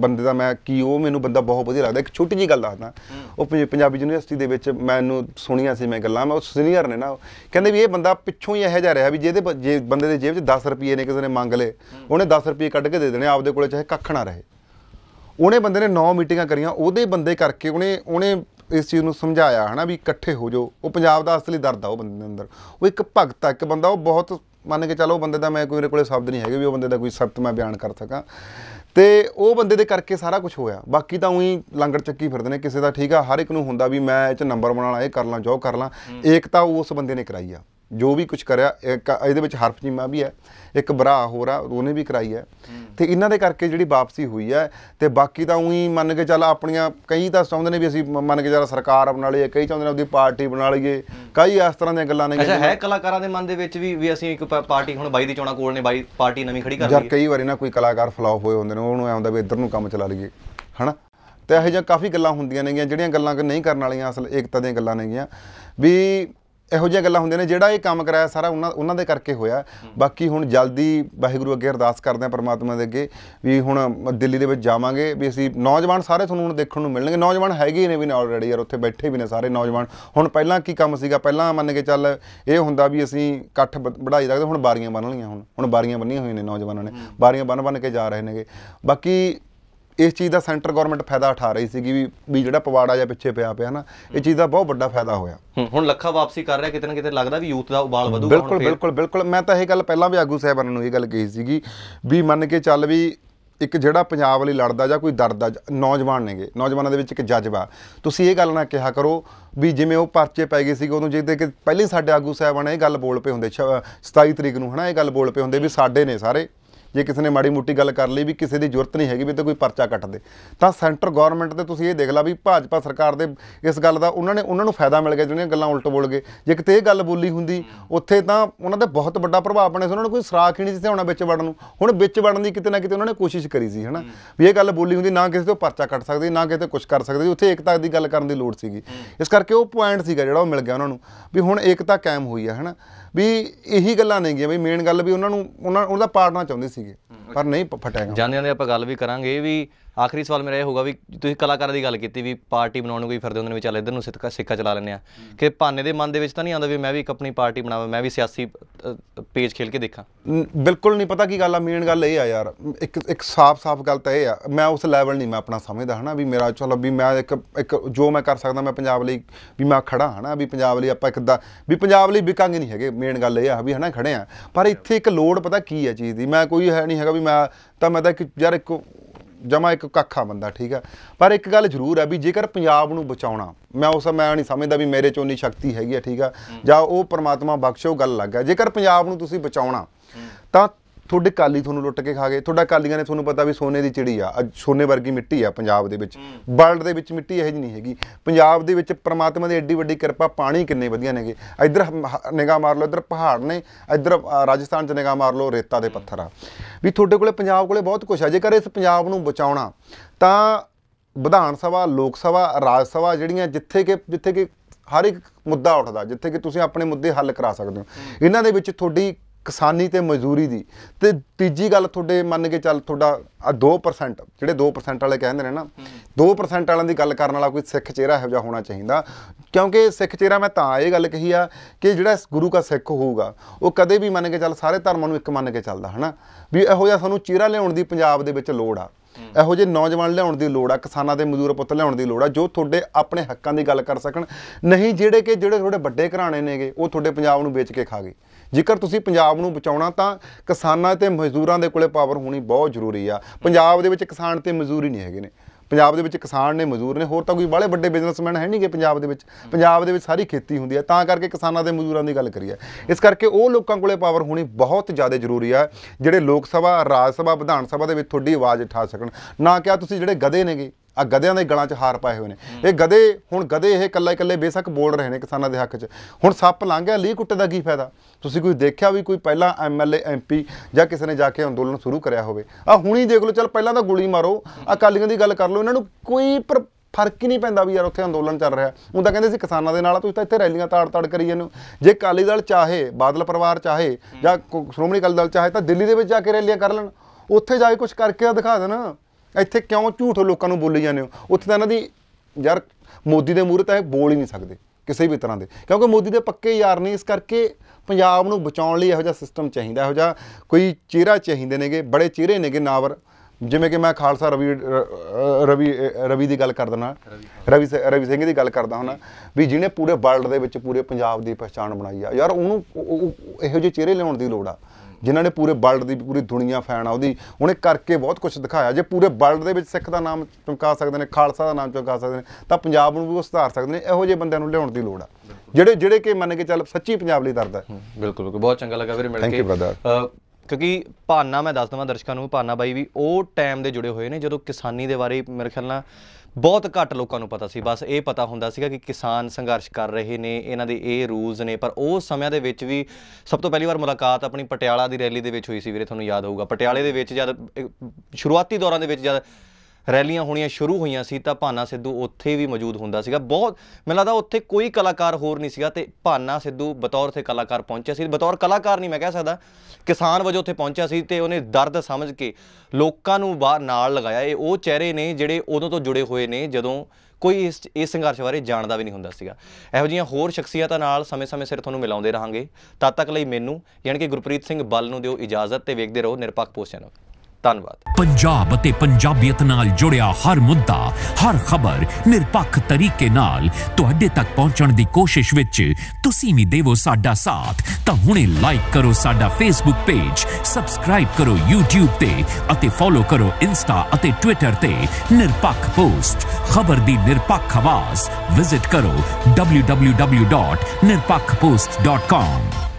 ਬੰਦੇ ਦਾ ਮੈਂ ਕੀ ਉਹ ਮੈਨੂੰ ਬੰਦਾ ਬਹੁਤ ਵਧੀਆ ਲੱਗਦਾ ਇੱਕ ਛੋਟੀ ਜੀ ਗੱਲ ਦੱਸਦਾ ਉਹ ਪੰਜਾਬੀ ਯੂਨੀਵਰਸਿਟੀ ਦੇ ਵਿੱਚ ਮੈਨੂੰ ਸੁਣੀਆਂ ਸੀ ਮੈਂ ਗੱਲਾਂ ਮੈਂ ਉਹ ਸੀਨੀਅਰ ਨੇ ਨਾ ਕਹਿੰਦੇ ਵੀ ਇਹ ਬੰਦਾ ਪਿੱਛੋਂ ਹੀ ਇਹੋ ਜਿਹਾ ਰਿਹਾ ਵੀ ਜਿਹਦੇ ਜੇ ਬੰਦੇ ਦੇ ਜੇਬ 'ਚ 10 ਰੁਪਏ ਨੇ ਕਿਸੇ ਨੇ ਮੰਗ ਲਏ ਉਹਨੇ 10 ਰੁਪਏ ਕੱਢ ਕੇ ਦੇ ਦੇਣੇ ਆਪਦੇ ਕੋਲੇ ਚਾਹੇ ਕੱਖ ਨਾ ਰਹੇ ਉਹਨੇ ਬੰਦੇ ਨੇ 9 ਮੀਟਿੰਗਾਂ ਕਰੀਆਂ ਉਹਦੇ ਬੰਦੇ ਕਰਕੇ ਉਹਨੇ ਉਹਨੇ ਇਸ ਚੀਜ਼ ਨੂੰ ਸਮਝਾਇਆ ਹਨਾ ਵੀ ਇਕੱਠੇ ਹੋ ਜਾਓ ਉਹ ਪੰਜਾਬ ਦਾ ਅਸਲੀ ਦਰਦ ਆ ਉਹ ਬੰਦੇ ਦੇ ਅੰਦਰ ਉਹ ਇੱਕ ਭਗਤ ਆ ਇੱਕ ਬੰਦਾ ਉਹ ਬਹੁਤ ਮੰਨ ਕੇ ਚੱਲੋ ਬੰਦੇ ਦਾ ਮੈਂ ਕੋਈ ਮੇਰੇ ਕੋਲੇ ਸ਼ਬਦ ਨਹੀਂ ਹੈਗੇ ਵੀ ਉਹ ਬੰਦੇ ਦਾ ਕੋਈ ਸ਼ਬਦ ਮੈਂ ਬਿਆਨ ਕਰ ਸਕਾਂ ਤੇ ਉਹ ਬੰਦੇ ਦੇ ਕਰਕੇ ਸਾਰਾ ਕੁਝ ਹੋਇਆ ਬਾਕੀ ਤਾਂ ਉਹੀ ਲੰਗੜ ਚੱਕੀ ਫਿਰਦੇ ਨੇ ਕਿਸੇ ਦਾ ਠੀਕ ਆ ਹਰ ਇੱਕ ਨੂੰ ਹੁੰਦਾ ਵੀ ਮੈਂ ਇਹ ਚ ਨੰਬਰ ਬਣਾਣਾ ਇਹ ਕਰ ਲਾਂ ਜੋ ਕਰ ਲਾਂ ਏਕਤਾ ਉਸ ਬੰਦੇ ਨੇ ਕਰਾਈ ਆ ਜੋ ਵੀ ਕੁਝ ਕਰਿਆ ਇੱਕ ਇਹਦੇ ਵਿੱਚ ਹਰਫ ਚੀਮਾ ਵੀ ਹੈ ਇੱਕ ਬਰਾ ਹੋਰ ਆ ਉਹਨੇ ਵੀ ਕਰਾਈ ਹੈ ਤੇ ਇਹਨਾਂ ਦੇ ਕਰਕੇ ਜਿਹੜੀ ਵਾਪਸੀ ਹੋਈ ਹੈ ਤੇ ਬਾਕੀ ਤਾਂ ਉਹੀ ਮੰਨ ਕੇ ਚੱਲ ਆਪਣੀਆਂ ਕਈ ਤਾਂ ਚਾਹੁੰਦੇ ਨੇ ਵੀ ਅਸੀਂ ਮੰਨ ਕੇ ਚੱਲ ਸਰਕਾਰ ਬਣਾ ਲਈਏ ਕਈ ਚਾਹੁੰਦੇ ਨੇ ਉਹਦੀ ਪਾਰਟੀ ਬਣਾ ਲਈਏ ਕਈ ਇਸ ਤਰ੍ਹਾਂ ਦੀਆਂ ਗੱਲਾਂ ਨੇ ਅੱਛਾ ਹੈ ਕਲਾਕਾਰਾਂ ਦੇ ਮਨ ਦੇ ਵਿੱਚ ਵੀ ਵੀ ਅਸੀਂ ਇੱਕ ਪਾਰਟੀ ਹੁਣ ਬਾਈ ਦੀ ਚੋਣਾ ਕੋਲ ਨੇ ਬਾਈ ਪਾਰਟੀ ਨਵੀਂ ਖੜੀ ਕਰ ਲਈਏ ਯਾਰ ਕਈ ਵਾਰੀ ਨਾ ਕੋਈ ਕਲਾਕਾਰ ਫਲਾਪ ਹੋਏ ਹੁੰਦੇ ਨੇ ਉਹਨੂੰ ਐ ਹੁੰਦਾ ਵੀ ਇੱਧਰ ਨੂੰ ਕੰਮ ਚਲਾ ਲਈਏ ਹਨਾ ਤੇ ਇਹੋ ਜਿਹੀਆਂ ਕਾਫੀ ਗੱਲਾਂ ਹੁੰਦੀਆਂ ਨੇਗੀਆਂ ਜਿਹੜੀਆਂ ਗੱਲਾਂ ਕਿ ਨਹੀਂ ਕਰਨ ਵਾਲੀਆਂ ਅਸਲ ਏਕਤਾ ਦੀਆਂ ਗੱਲਾਂ ਨੇਗੀਆਂ ਵੀ ਇਹੋ ਜਿਹੀਆਂ ਗੱਲਾਂ ਹੁੰਦੀਆਂ ਨੇ ਜਿਹੜਾ ਇਹ ਕੰਮ ਕਰਾਇਆ ਸਾਰਾ ਉਹਨਾਂ ਉਹਨਾਂ ਦੇ ਕਰਕੇ ਹੋਇਆ ਬਾਕੀ ਹੁਣ ਜਲਦੀ ਵਾਹਿਗੁਰੂ ਅੱਗੇ ਅਰਦਾਸ ਕਰਦੇ ਆ ਪਰਮਾਤਮਾ ਦੇ ਅੱਗੇ ਵੀ ਹੁਣ ਦਿੱਲੀ ਦੇ ਵਿੱਚ ਜਾਵਾਂਗੇ ਵੀ ਅਸੀਂ ਨੌਜਵਾਨ ਸਾਰੇ ਤੁਹਾਨੂੰ ਹੁਣ ਦੇਖਣ ਨੂੰ ਮਿਲਣਗੇ ਨੌਜਵਾਨ ਹੈਗੇ ਨੇ ਵੀ ਨੇ ਆਲਰੇਡੀ ਯਾਰ ਉੱਥੇ ਬੈਠੇ ਵੀ ਨੇ ਸਾਰੇ ਨੌਜਵਾਨ ਹੁਣ ਪਹਿਲਾਂ ਕੀ ਕੰਮ ਸੀਗਾ ਪਹਿਲਾਂ ਮੰਨ ਕੇ ਚੱਲ ਇਹ ਹੁੰਦਾ ਵੀ ਅਸੀਂ ਇਕੱਠ ਵਧਾਈ ਰੱਖਦੇ ਹੁਣ ਬਾਰੀਆਂ ਬੰਨ ਲੀਆਂ ਹੁਣ ਹੁਣ ਬਾਰੀਆਂ ਬੰਨੀਆਂ ਹੋਈਆਂ ਨੇ ਨੌਜਵਾਨਾਂ ਨੇ ਬਾਰੀਆਂ ਬੰਨ ਬੰਨ ਕੇ ਜਾ ਰਹੇ ਨੇਗੇ ਬਾਕੀ ਇਸ ਚੀਜ਼ ਦਾ ਸੈਂਟਰ ਗਵਰਨਮੈਂਟ ਫਾਇਦਾ ਉਠਾ ਰਹੀ ਸੀਗੀ ਵੀ ਵੀ ਜਿਹੜਾ ਪਵਾੜਾ ਜਾਂ ਪਿੱਛੇ ਪਿਆ ਪਿਆ ਨਾ ਇਹ ਚੀਜ਼ ਦਾ ਬਹੁਤ ਵੱਡਾ ਫਾਇਦਾ ਹੋਇਆ ਹੁਣ ਲੱਖਾ ਵਾਪਸੀ ਕਰ ਰਿਹਾ ਕਿਤੇ ਨਾ ਕਿਤੇ ਲੱਗਦਾ ਵੀ ਯੂਥ ਦਾ ਉਬਾਲ ਵਧੂਗਾ ਬਿਲਕੁਲ ਬਿਲਕੁਲ ਬਿਲਕੁਲ ਮੈਂ ਤਾਂ ਇਹ ਗੱਲ ਪਹਿਲਾਂ ਵੀ ਆਗੂ ਸਾਹਿਬਾਨ ਨੂੰ ਇਹ ਗੱਲ ਕਹੀ ਸੀਗੀ ਵੀ ਮੰਨ ਕੇ ਚੱਲ ਵੀ ਇੱਕ ਜਿਹੜਾ ਪੰਜਾਬ ਲਈ ਲੜਦਾ ਜਾਂ ਕੋਈ ਦਰਦ ਦਾ ਨੌਜਵਾਨ ਨੇਗੇ ਨੌਜਵਾਨਾਂ ਦੇ ਵਿੱਚ ਇੱਕ ਜਜ਼ਬਾ ਤੁਸੀਂ ਇਹ ਗੱਲ ਨਾ ਕਿਹਾ ਕਰੋ ਵੀ ਜਿਵੇਂ ਉਹ ਪਰਚੇ ਪੈ ਗਏ ਸੀਗੇ ਉਦੋਂ ਜਿੱਦੇ ਕਿ ਪਹਿਲੇ ਸਾਡੇ ਆਗੂ ਸਾਹਿਬਾਨ ਇਹ ਗੱਲ ਬੋਲ ਪਏ ਹੁੰਦੇ 27 ਤਰੀਕ ਨੂੰ ਹਨਾ ਇਹ ਗੱਲ ਬੋਲ ਪਏ ਹੁੰਦੇ ਵੀ ਸਾਡੇ ਨੇ ਸਾਰੇ ਜੇ ਕਿਸੇ ਨੇ ਮਾੜੀ ਮੋਟੀ ਗੱਲ ਕਰ ਲਈ ਵੀ ਕਿਸੇ ਦੀ ਜ਼ਰੂਰਤ ਨਹੀਂ ਹੈਗੀ ਵੀ ਤੇ ਕੋਈ ਪਰਚਾ ਕੱਟ ਦੇ ਤਾਂ ਸੈਂਟਰ ਗਵਰਨਮੈਂਟ ਤੇ ਤੁਸੀਂ ਇਹ ਦੇਖ ਲਾ ਵੀ ਭਾਜਪਾ ਸਰਕਾਰ ਦੇ ਇਸ ਗੱਲ ਦਾ ਉਹਨਾਂ ਨੇ ਉਹਨਾਂ ਨੂੰ ਫਾਇਦਾ ਮਿਲ ਗਿਆ ਜਿਹੜੀਆਂ ਗੱਲਾਂ ਉਲਟ ਬੋਲ ਗਏ ਜੇ ਕਿਤੇ ਇਹ ਗੱਲ ਬੋਲੀ ਹੁੰਦੀ ਉੱਥੇ ਤਾਂ ਉਹਨਾਂ ਦਾ ਬਹੁਤ ਵੱਡਾ ਪ੍ਰਭਾਵ ਬਣਿਆ ਸੀ ਉਹਨਾਂ ਨੂੰ ਕੋਈ ਸਰਾਖ ਹੀ ਨਹੀਂ ਸੀ ਹੋਣਾ ਵਿੱਚ ਵੜਨ ਨੂੰ ਹੁਣ ਵਿੱਚ ਵੜਨ ਦੀ ਕਿਤੇ ਨਾ ਕਿਤੇ ਉਹਨਾਂ ਨੇ ਕੋਸ਼ਿਸ਼ ਕਰੀ ਸੀ ਹਨਾ ਵੀ ਇਹ ਗੱਲ ਬੋਲੀ ਹੁੰਦੀ ਨਾ ਕਿਸੇ ਤੋਂ ਪਰਚਾ ਕੱਟ ਸਕਦੇ ਨਾ ਕਿਸੇ ਕੁਝ ਕਰ ਸਕਦੇ ਉੱਥੇ ਏਕਤਾ ਦੀ ਗੱਲ ਕਰਨ ਦੀ ਲੋੜ ਸੀਗੀ ਇਸ ਕਰਕੇ ਉਹ ਪੁਆਇੰਟ ਸੀਗਾ ਜਿਹੜਾ ਉਹ ਮਿਲ ਗਿਆ ਉਹਨਾਂ ਨੂੰ ਵੀ ਹੁਣ ਏਕਤਾ ਕਾਇਮ ਹੋਈ ਆ ਹਨਾ ਵੀ ਇਹੀ ਗੱਲਾਂ ਗਿਆ ਵੀ ਮੇਨ ਗੱਲ ਵੀ ਉਹਨਾਂ ਨੂੰ ਉਹਨਾਂ ਉਹਦਾ ਪਾੜਨਾ ਚਾਹੁੰਦੇ ਸੀਗੇ ਪਰ ਨਹੀਂ ਫਟਿਆ ਜਾਂਦੇ ਆਂਦੇ ਆਪਾਂ ਗੱਲ ਵੀ ਕਰਾਂਗੇ ਵੀ ਆਖਰੀ ਸਵਾਲ ਮੇਰਾ ਇਹ ਹੋਗਾ ਵੀ ਤੁਸੀਂ ਕਲਾਕਾਰਾਂ ਦੀ ਗੱਲ ਕੀਤੀ ਵੀ ਪਾਰਟੀ ਬਣਾਉਣ ਨੂੰ ਕੋਈ ਫਰਦੇ ਉਹਨਾਂ ਨੇ ਵੀ ਚੱਲ ਇਧਰ ਨੂੰ ਸਿੱਕਾ ਸਿੱਕਾ ਚਲਾ ਲੈਣੇ ਆ ਕਿ ਭਾਨੇ ਦੇ ਮਨ ਦੇ ਵਿੱਚ ਤਾਂ ਨਹੀਂ ਆਉਂਦਾ ਵੀ ਮੈਂ ਵੀ ਇੱਕ ਆਪਣੀ ਪਾਰਟੀ ਬਣਾਵਾਂ ਮੈਂ ਵੀ ਸਿਆਸੀ ਪੇਜ ਖੇਲ ਕੇ ਦੇਖਾਂ ਬਿਲਕੁਲ ਨਹੀਂ ਪਤਾ ਕੀ ਗੱਲ ਆ ਮੇਨ ਗੱਲ ਇਹ ਆ ਯਾਰ ਇੱਕ ਇੱਕ ਸਾਫ਼-ਸਾਫ਼ ਗੱਲ ਤਾਂ ਇਹ ਆ ਮੈਂ ਉਸ ਲੈਵਲ ਨਹੀਂ ਮੈਂ ਆਪਣਾ ਸਮਝਦਾ ਹਨਾ ਵੀ ਮੇਰਾ ਚਲੋ ਵੀ ਮੈਂ ਇੱਕ ਇੱਕ ਜੋ ਮੈਂ ਕਰ ਸਕਦਾ ਮੈਂ ਪੰਜਾਬ ਲਈ ਵੀ ਮੈਂ ਖੜਾ ਹਨਾ ਵੀ ਪੰਜਾਬ ਲਈ ਆਪਾਂ ਇੱਕਦਾ ਵੀ ਪੰਜਾਬ ਲਈ ਵਿਕਾਂਗੇ ਨਹੀਂ ਹੈਗੇ ਮੇਨ ਗੱਲ ਇਹ ਆ ਵੀ ਹਨਾ ਖੜੇ ਆ ਪਰ ਇੱਥੇ ਇੱਕ ਲੋੜ ਪਤਾ ਕੀ ਆ ਚੀਜ਼ ਦੀ ਮੈਂ ਕੋਈ ਹੈ ਨਹੀਂ ਹੈਗਾ ਵੀ ਮੈਂ ਤਾਂ ਮੈਂ ਤਾਂ ਇੱਕ ਯਾਰ ਇੱਕ ਜਮਾ ਇੱਕ ਕੱਖਾ ਬੰਦਾ ਠੀਕ ਆ ਪਰ ਇੱਕ ਗੱਲ ਜ਼ਰੂਰ ਆ ਵੀ ਜੇਕਰ ਪੰਜਾਬ ਨੂੰ ਬਚਾਉਣਾ ਮੈਂ ਉਸ ਮੈਂ ਨਹੀਂ ਸਮਝਦਾ ਵੀ ਮੇਰੇ ਚੋਂ ਨਹੀਂ ਸ਼ਕਤੀ ਹੈਗੀ ਆ ਠੀਕ ਆ ਜਾਂ ਉਹ ਪਰਮਾਤਮਾ ਬਖਸ਼ੋ ਗੱਲ ਲੱਗਾ ਜੇਕਰ ਪੰਜਾਬ ਨੂੰ ਤੁਸੀਂ ਬਚਾਉਣਾ ਤਾਂ ਤੁਹਾਡੇ ਕਾਲੀ ਤੁਹਾਨੂੰ ਲੁੱਟ ਕੇ ਖਾ ਗਏ ਤੁਹਾਡਾ ਕਾਲੀਆਂ ਨੇ ਤੁਹਾਨੂੰ ਪਤਾ ਵੀ ਸੋਨੇ ਦੀ ਚਿੜੀ ਆ ਅੱਜ ਸੋਨੇ ਵਰਗੀ ਮਿੱਟੀ ਆ ਪੰਜਾਬ ਦੇ ਵਿੱਚ ਵਰਲਡ ਦੇ ਵਿੱਚ ਮਿੱਟੀ ਇਹੋ ਜਿਹੀ ਨਹੀਂ ਹੈਗੀ ਪੰਜਾਬ ਦੇ ਵਿੱਚ ਪ੍ਰਮਾਤਮਾ ਦੀ ਐਡੀ ਵੱਡੀ ਕਿਰਪਾ ਪਾਣੀ ਕਿੰਨੇ ਵਧੀਆ ਨੇਗੇ ਇੱਧਰ ਨਿਗਾ ਮਾਰ ਲਓ ਇੱਧਰ ਪਹਾੜ ਨੇ ਇੱਧਰ ਰਾਜਸਥਾਨ 'ਚ ਨਿਗਾ ਮਾਰ ਲਓ ਰੇਤਾ ਦੇ ਪੱਥਰ ਆ ਵੀ ਤੁਹਾਡੇ ਕੋਲੇ ਪੰਜਾਬ ਕੋਲੇ ਬਹੁਤ ਕੁਝ ਆ ਜੇਕਰ ਇਸ ਪੰਜਾਬ ਨੂੰ ਬਚਾਉਣਾ ਤਾਂ ਵਿਧਾਨ ਸਭਾ ਲੋਕ ਸਭਾ ਰਾਜ ਸਭਾ ਜਿਹੜੀਆਂ ਜਿੱਥੇ ਕਿ ਜਿੱਥੇ ਕਿ ਹਰ ਇੱਕ ਮੁੱਦਾ ਉੱਠਦਾ ਜਿੱਥੇ ਕਿ ਤੁਸੀਂ ਆਪਣੇ ਮੁੱਦੇ ਹੱਲ ਕਰਾ ਸਕਦੇ ਹੋ ਇਹਨਾਂ ਦੇ ਵਿੱਚ ਤੁਹਾਡੀ ਕਿਸਾਨੀ ਤੇ ਮਜ਼ਦੂਰੀ ਦੀ ਤੇ ਤੀਜੀ ਗੱਲ ਤੁਹਾਡੇ ਮੰਨ ਕੇ ਚੱਲ ਤੁਹਾਡਾ ਆ 2% ਜਿਹੜੇ 2% ਵਾਲੇ ਕਹਿੰਦੇ ਨੇ ਨਾ 2% ਵਾਲਿਆਂ ਦੀ ਗੱਲ ਕਰਨ ਵਾਲਾ ਕੋਈ ਸਿੱਖ ਚਿਹਰਾ ਇਹੋ ਜਿਹਾ ਹੋਣਾ ਚਾਹੀਦਾ ਕਿਉਂਕਿ ਸਿੱਖ ਚਿਹਰਾ ਮੈਂ ਤਾਂ ਇਹ ਗੱਲ ਕਹੀ ਆ ਕਿ ਜਿਹੜਾ ਗੁਰੂ ਦਾ ਸਿੱਖ ਹੋਊਗਾ ਉਹ ਕਦੇ ਵੀ ਮੰਨ ਕੇ ਚੱਲ ਸਾਰੇ ਧਰਮਾਂ ਨੂੰ ਇੱਕ ਮੰਨ ਕੇ ਚੱਲਦਾ ਹਨਾ ਵੀ ਇਹੋ ਜਿਹਾ ਸਾਨੂੰ ਚਿਹਰਾ ਲਿਆਉਣ ਦੀ ਪੰਜਾਬ ਦੇ ਵਿੱਚ ਲੋੜ ਆ ਇਹੋ ਜਿਹੇ ਨੌਜਵਾਨ ਲਿਆਉਣ ਦੀ ਲੋੜ ਆ ਕਿਸਾਨਾਂ ਦੇ ਮਜ਼ਦੂਰ ਪੁੱਤ ਲਿਆਉਣ ਦੀ ਲੋੜ ਆ ਜੋ ਤੁਹਾਡੇ ਆਪਣੇ ਹੱਕਾਂ ਦੀ ਗੱਲ ਕਰ ਸਕਣ ਨਹੀਂ ਜਿਹੜੇ ਕਿ ਜਿਹੜੇ ਤੁਹਾਡੇ ਵੱਡੇ ਘਰਾਣੇ ਨੇਗੇ ਉਹ ਤੁਹਾਡੇ ਪੰਜਾਬ ਨੂੰ ਵੇਚ ਕੇ ਖਾ ਗਏ ਜੇਕਰ ਤੁਸੀਂ ਪੰਜਾਬ ਨੂੰ ਬਚਾਉਣਾ ਤਾਂ ਕਿਸਾਨਾਂ ਤੇ ਮਜ਼ਦੂਰਾਂ ਦੇ ਕੋਲੇ ਪਾਵਰ ਹੋਣੀ ਬਹੁਤ ਜ਼ਰੂਰੀ ਆ ਪੰਜਾਬ ਦੇ ਵਿੱਚ ਕਿਸਾਨ ਤੇ ਮਜ਼ਦੂਰ ਹੀ ਨਹੀਂ ਹੈਗੇ ਨੇ ਪੰਜਾਬ ਦੇ ਵਿੱਚ ਕਿਸਾਨ ਨੇ ਮਜ਼ਦੂਰ ਨੇ ਹੋਰ ਤਾਂ ਕੋਈ ਬਾਲੇ ਵੱਡੇ ਬਿਜ਼ਨਸਮੈਨ ਹੈ ਨਹੀਂਗੇ ਪੰਜਾਬ ਦੇ ਵਿੱਚ ਪੰਜਾਬ ਦੇ ਵਿੱਚ ਸਾਰੀ ਖੇਤੀ ਹੁੰਦੀ ਹੈ ਤਾਂ ਕਰਕੇ ਕਿਸਾਨਾਂ ਦੇ ਮਜ਼ਦੂਰਾਂ ਦੀ ਗੱਲ ਹੈ ਇਸ ਕਰਕੇ ਉਹ ਲੋਕਾਂ ਕੋਲੇ ਪਾਵਰ ਹੋਣੀ ਬਹੁਤ ਜ਼ਿਆਦਾ ਜ਼ਰੂਰੀ ਹੈ ਜਿਹੜੇ ਲੋਕ ਸਭਾ ਰਾਜ ਸਭਾ ਵਿਧਾਨ ਸਭਾ ਦੇ ਵਿੱਚ ਤੁਹਾਡੀ ਆਵਾਜ਼ ਉਠਾ ਸਕਣ ਨਾ ਕਿ ਤੁਸੀਂ ਜਿਹੜੇ ਗਧੇ ਨੇਗੇ ਆ ਗਧਿਆਂ ਦੇ ਗਲਾਂ 'ਚ ਹਾਰ ਪਾਏ ਹੋਏ ਨੇ ਇਹ ਗਧੇ ਹੁਣ ਗਧੇ ਇਹ ਇਕੱਲੇ ਇਕੱਲੇ ਬੇਸ਼ੱਕ ਬੋਲ ਰਹੇ ਨੇ ਕਿਸਾਨਾਂ ਦੇ ਹੱਕ 'ਚ ਹੁਣ ਸੱਪ ਲੰਘ ਗਿਆ ਲੀ ਕੁੱਟੇ ਦਾ ਕੀ ਫਾਇਦਾ ਤੁਸੀਂ ਕੋਈ ਦੇਖਿਆ ਵੀ ਕੋਈ ਪਹਿਲਾਂ ਐਮਐਲਏ ਐਮਪੀ ਜਾਂ ਕਿਸੇ ਨੇ ਜਾ ਕੇ ਅੰਦੋਲਨ ਸ਼ੁਰੂ ਕਰਿਆ ਹੋਵੇ ਆ ਹੁਣੀ ਦੇਖ ਲਓ ਚੱਲ ਪਹਿਲਾਂ ਤਾਂ ਗੋਲੀ ਮਾਰੋ ਅਕਾਲੀਆਂ ਦੀ ਗੱਲ ਕਰ ਲਓ ਇਹਨਾਂ ਨੂੰ ਕੋਈ ਫਰਕ ਹੀ ਨਹੀਂ ਪੈਂਦਾ ਵੀ ਯਾਰ ਉੱਥੇ ਅੰਦੋਲਨ ਚੱਲ ਰਿਹਾ ਉਹ ਤਾਂ ਕਹਿੰਦੇ ਸੀ ਕਿਸਾਨਾਂ ਦੇ ਨਾਲ ਤੁਸੀਂ ਤਾਂ ਇੱਥੇ ਰੈਲੀਆਂ ਤਾੜ-ਤਾੜ ਕਰੀ ਜਾਂਦੇ ਜੇ ਅਕਾਲੀ ਦਲ ਚਾਹੇ ਬਾਦਲ ਪਰਿਵਾਰ ਚਾਹੇ ਜਾਂ ਸ਼੍ਰੋਮਣੀ ਅਕਾਲੀ ਦਲ ਚਾਹੇ ਤਾਂ ਦਿੱਲੀ ਦੇ ਵਿੱਚ ਜਾ ਕੇ ਰੈਲੀਆਂ ਕਰ ਲੈਣ ਉੱਥੇ ਜਾ ਕੇ ਕੁਝ ਕਰਕੇ ਦਿਖਾ ਦੇਣ ਇੱਥੇ ਕਿਉਂ ਝੂਠ ਲੋਕਾਂ ਨੂੰ ਬੋਲੀ ਜਾਂਦੇ ਹੋ ਉੱਥੇ ਤਾਂ ਇਹਨਾਂ ਦੀ ਯਾਰ ਮੋਦੀ ਦੇ ਮੂਹਰੇ ਤਾਂ ਇਹ ਬੋਲ ਹੀ ਨਹੀਂ ਸਕਦੇ ਕਿਸੇ ਵੀ ਤਰ੍ਹਾਂ ਦੇ ਕਿਉਂਕਿ ਮੋਦੀ ਦੇ ਪੱਕੇ ਯਾਰ ਨਹੀਂ ਇਸ ਕਰਕੇ ਪੰਜਾਬ ਨੂੰ ਬਚਾਉਣ ਲਈ ਇਹੋ ਜਿਹਾ ਸਿਸਟਮ ਚਾਹੀਦਾ ਇਹੋ ਜਿਹਾ ਕੋਈ ਚਿਹਰਾ ਚਾਹੀਦੇ ਨੇਗੇ ਬੜੇ ਚਿਹਰੇ ਨੇਗੇ ਨਾਵਰ ਜਿਵੇਂ ਕਿ ਮੈਂ ਖਾਲਸਾ ਰਵੀ ਰਵੀ ਰਵੀ ਦੀ ਗੱਲ ਕਰ ਰਵੀ ਰਵੀ ਸਿੰਘ ਦੀ ਗੱਲ ਕਰਦਾ ਹੁਣ ਵੀ ਜਿਹਨੇ ਪੂਰੇ ਵਰਲਡ ਦੇ ਵਿੱਚ ਪੂਰੇ ਪੰਜਾਬ ਦੀ ਪਛਾਣ ਬਣਾਈ ਆ ਯਾਰ ਉਹਨੂੰ ਇਹੋ ਜਿਹੇ ਚਿਹਰੇ ਲਿਆਉਣ ਦੀ ਲੋੜ ਆ ਜਿਨ੍ਹਾਂ ਨੇ ਪੂਰੇ ਵਰਲਡ ਦੀ ਪੂਰੀ ਦੁਨੀਆ ਫੈਨ ਆ ਉਹਦੀ ਉਹਨੇ ਕਰਕੇ ਬਹੁਤ ਕੁਝ ਦਿਖਾਇਆ ਜੇ ਪੂਰੇ ਵਰਲਡ ਦੇ ਵਿੱਚ ਸਿੱਖ ਦਾ ਨਾਮ ਚਮਕਾ ਸਕਦੇ ਨੇ ਖਾਲਸਾ ਦਾ ਨਾਮ ਚਮਕਾ ਸਕਦੇ ਨੇ ਤਾਂ ਪੰਜਾਬ ਨੂੰ ਵੀ ਉਹ ਸੁਧਾਰ ਸਕਦੇ ਨੇ ਇਹੋ ਜਿਹੇ ਬੰਦਿਆਂ ਨੂੰ ਲਿਆਉਣ ਦੀ ਲੋੜ ਆ ਜਿਹੜੇ ਜਿਹੜੇ ਕਿ ਮੰਨ ਕੇ ਚੱਲ ਸੱਚੀ ਪੰਜਾਬ ਲਈ ਦਰਦ ਹੈ ਬਿਲਕੁਲ ਬਿਲਕੁਲ ਬਹੁਤ ਚੰਗਾ ਲੱਗਾ ਵੀਰੇ ਮਿਲ ਕੇ ਕਿਉਂਕਿ ਭਾਨਾ ਮੈਂ ਦੱਸ ਦਵਾਂ ਦਰਸ਼ਕਾਂ ਨੂੰ ਭਾਨਾ ਬਾਈ ਵੀ ਉਹ ਟਾਈਮ ਦੇ ਜੁੜੇ ਹੋਏ ਨੇ ਜਦੋਂ ਕਿਸਾਨੀ ਦੇ ਬਾਰੇ ਮੇਰੇ ਖਿਆਲ ਨਾਲ ਬਹੁਤ ਘੱਟ ਲੋਕਾਂ ਨੂੰ ਪਤਾ ਸੀ ਬਸ ਇਹ ਪਤਾ ਹੁੰਦਾ ਸੀਗਾ ਕਿ ਕਿਸਾਨ ਸੰਘਰਸ਼ ਕਰ ਰਹੇ ਨੇ ਇਹਨਾਂ ਦੇ ਇਹ ਰੂਲਸ ਨੇ ਪਰ ਉਹ ਸਮਿਆਂ ਦੇ ਵਿੱਚ ਵੀ ਸਭ ਤੋਂ ਪਹਿਲੀ ਵਾਰ ਮੁਲਾਕਾਤ ਆਪਣੀ ਪਟਿਆਲਾ ਦੀ ਰੈਲੀ ਦੇ ਵਿੱਚ ਹੋਈ ਸੀ ਵੀਰੇ ਤੁਹਾਨੂੰ ਯਾਦ ਹੋਊਗਾ ਪਟਿਆਲੇ ਦੇ ਵਿੱਚ ਜਦ ਸ਼ੁਰੂਆਤੀ ਦੌਰਾਂ ਦੇ ਵਿੱਚ ਜਦ ਰੈਲੀਆਂ ਹੋਣੀਆਂ ਸ਼ੁਰੂ ਹੋਈਆਂ ਸੀ ਤਾਂ ਭਾਨਾ ਸਿੱਧੂ ਉੱਥੇ ਵੀ ਮੌਜੂਦ ਹੁੰਦਾ ਸੀਗਾ ਬਹੁਤ ਮੈਨੂੰ ਲੱਗਦਾ ਉੱਥੇ ਕੋਈ ਕਲਾਕਾਰ ਹੋਰ ਨਹੀਂ ਸੀਗਾ ਤੇ ਭਾਨਾ ਸਿੱਧੂ ਬਤੌਰ ਤੇ ਕਲਾਕਾਰ ਪਹੁੰਚਿਆ ਸੀ ਬਤੌਰ ਕਲਾਕਾਰ ਨਹੀਂ ਮੈਂ ਕਹਿ ਸਕਦਾ ਕਿਸਾਨ ਵਜੋਂ ਉੱਥੇ ਪਹੁੰਚਿਆ ਸੀ ਤੇ ਉਹਨੇ ਦਰਦ ਸਮਝ ਕੇ ਲੋਕਾਂ ਨੂੰ ਬਾਹਰ ਨਾਲ ਲਗਾਇਆ ਇਹ ਉਹ ਚਿਹਰੇ ਨੇ ਜਿਹੜੇ ਉਦੋਂ ਤੋਂ ਜੁੜੇ ਹੋਏ ਨੇ ਜਦੋਂ ਕੋਈ ਇਸ ਇਸ ਸੰਘਰਸ਼ ਬਾਰੇ ਜਾਣਦਾ ਵੀ ਨਹੀਂ ਹੁੰਦਾ ਸੀਗਾ ਇਹੋ ਜਿਹੀਆਂ ਹੋਰ ਸ਼ਖਸੀਅਤਾਂ ਨਾਲ ਸਮੇਂ-ਸਮੇਂ ਸਿਰ ਤੁਹਾਨੂੰ ਮਿਲਾਉਂਦੇ ਰਹਾਂਗੇ ਤਦ ਤੱਕ ਲਈ ਮੈਨੂੰ ਯਾਨੀ ਕਿ ਗੁਰਪ੍ਰੀਤ ਸਿੰਘ ਬੱਲ ਨੂੰ ਦਿਓ ਇਜਾਜ਼ਤ ਤੇ ਵੇਖਦੇ ਰਹੋ ਨਿਰਪੱਖ ਪੋਸਟ ਚੈਨਲ ਧੰਨਵਾਦ ਪੰਜਾਬ ਅਤੇ ਪੰਜਾਬੀਅਤ ਨਾਲ ਜੁੜਿਆ ਹਰ ਮੁੱਦਾ ਹਰ ਖਬਰ ਨਿਰਪੱਖ ਤਰੀਕੇ ਨਾਲ ਤੁਹਾਡੇ ਤੱਕ ਪਹੁੰਚਣ ਦੀ ਕੋਸ਼ਿਸ਼ ਵਿੱਚ ਤੁਸੀਂ ਵੀ ਦੇਵੋ ਸਾਡਾ ਸਾਥ ਤਾਂ ਹੁਣੇ ਲਾਈਕ ਕਰੋ ਸਾਡਾ ਫੇਸਬੁੱਕ ਪੇਜ ਸਬਸਕ੍ਰਾਈਬ ਕਰੋ YouTube ਤੇ ਅਤੇ ਫੋਲੋ ਕਰੋ ਇੰਸਟਾ ਅਤੇ ਟਵਿੱਟਰ ਤੇ ਨਿਰਪੱਖ ਪੋਸਟ ਖਬਰ ਦੀ ਨਿਰਪੱਖ ਆਵਾਜ਼ ਵਿਜ਼ਿਟ ਕਰੋ www.nirpakhpost.com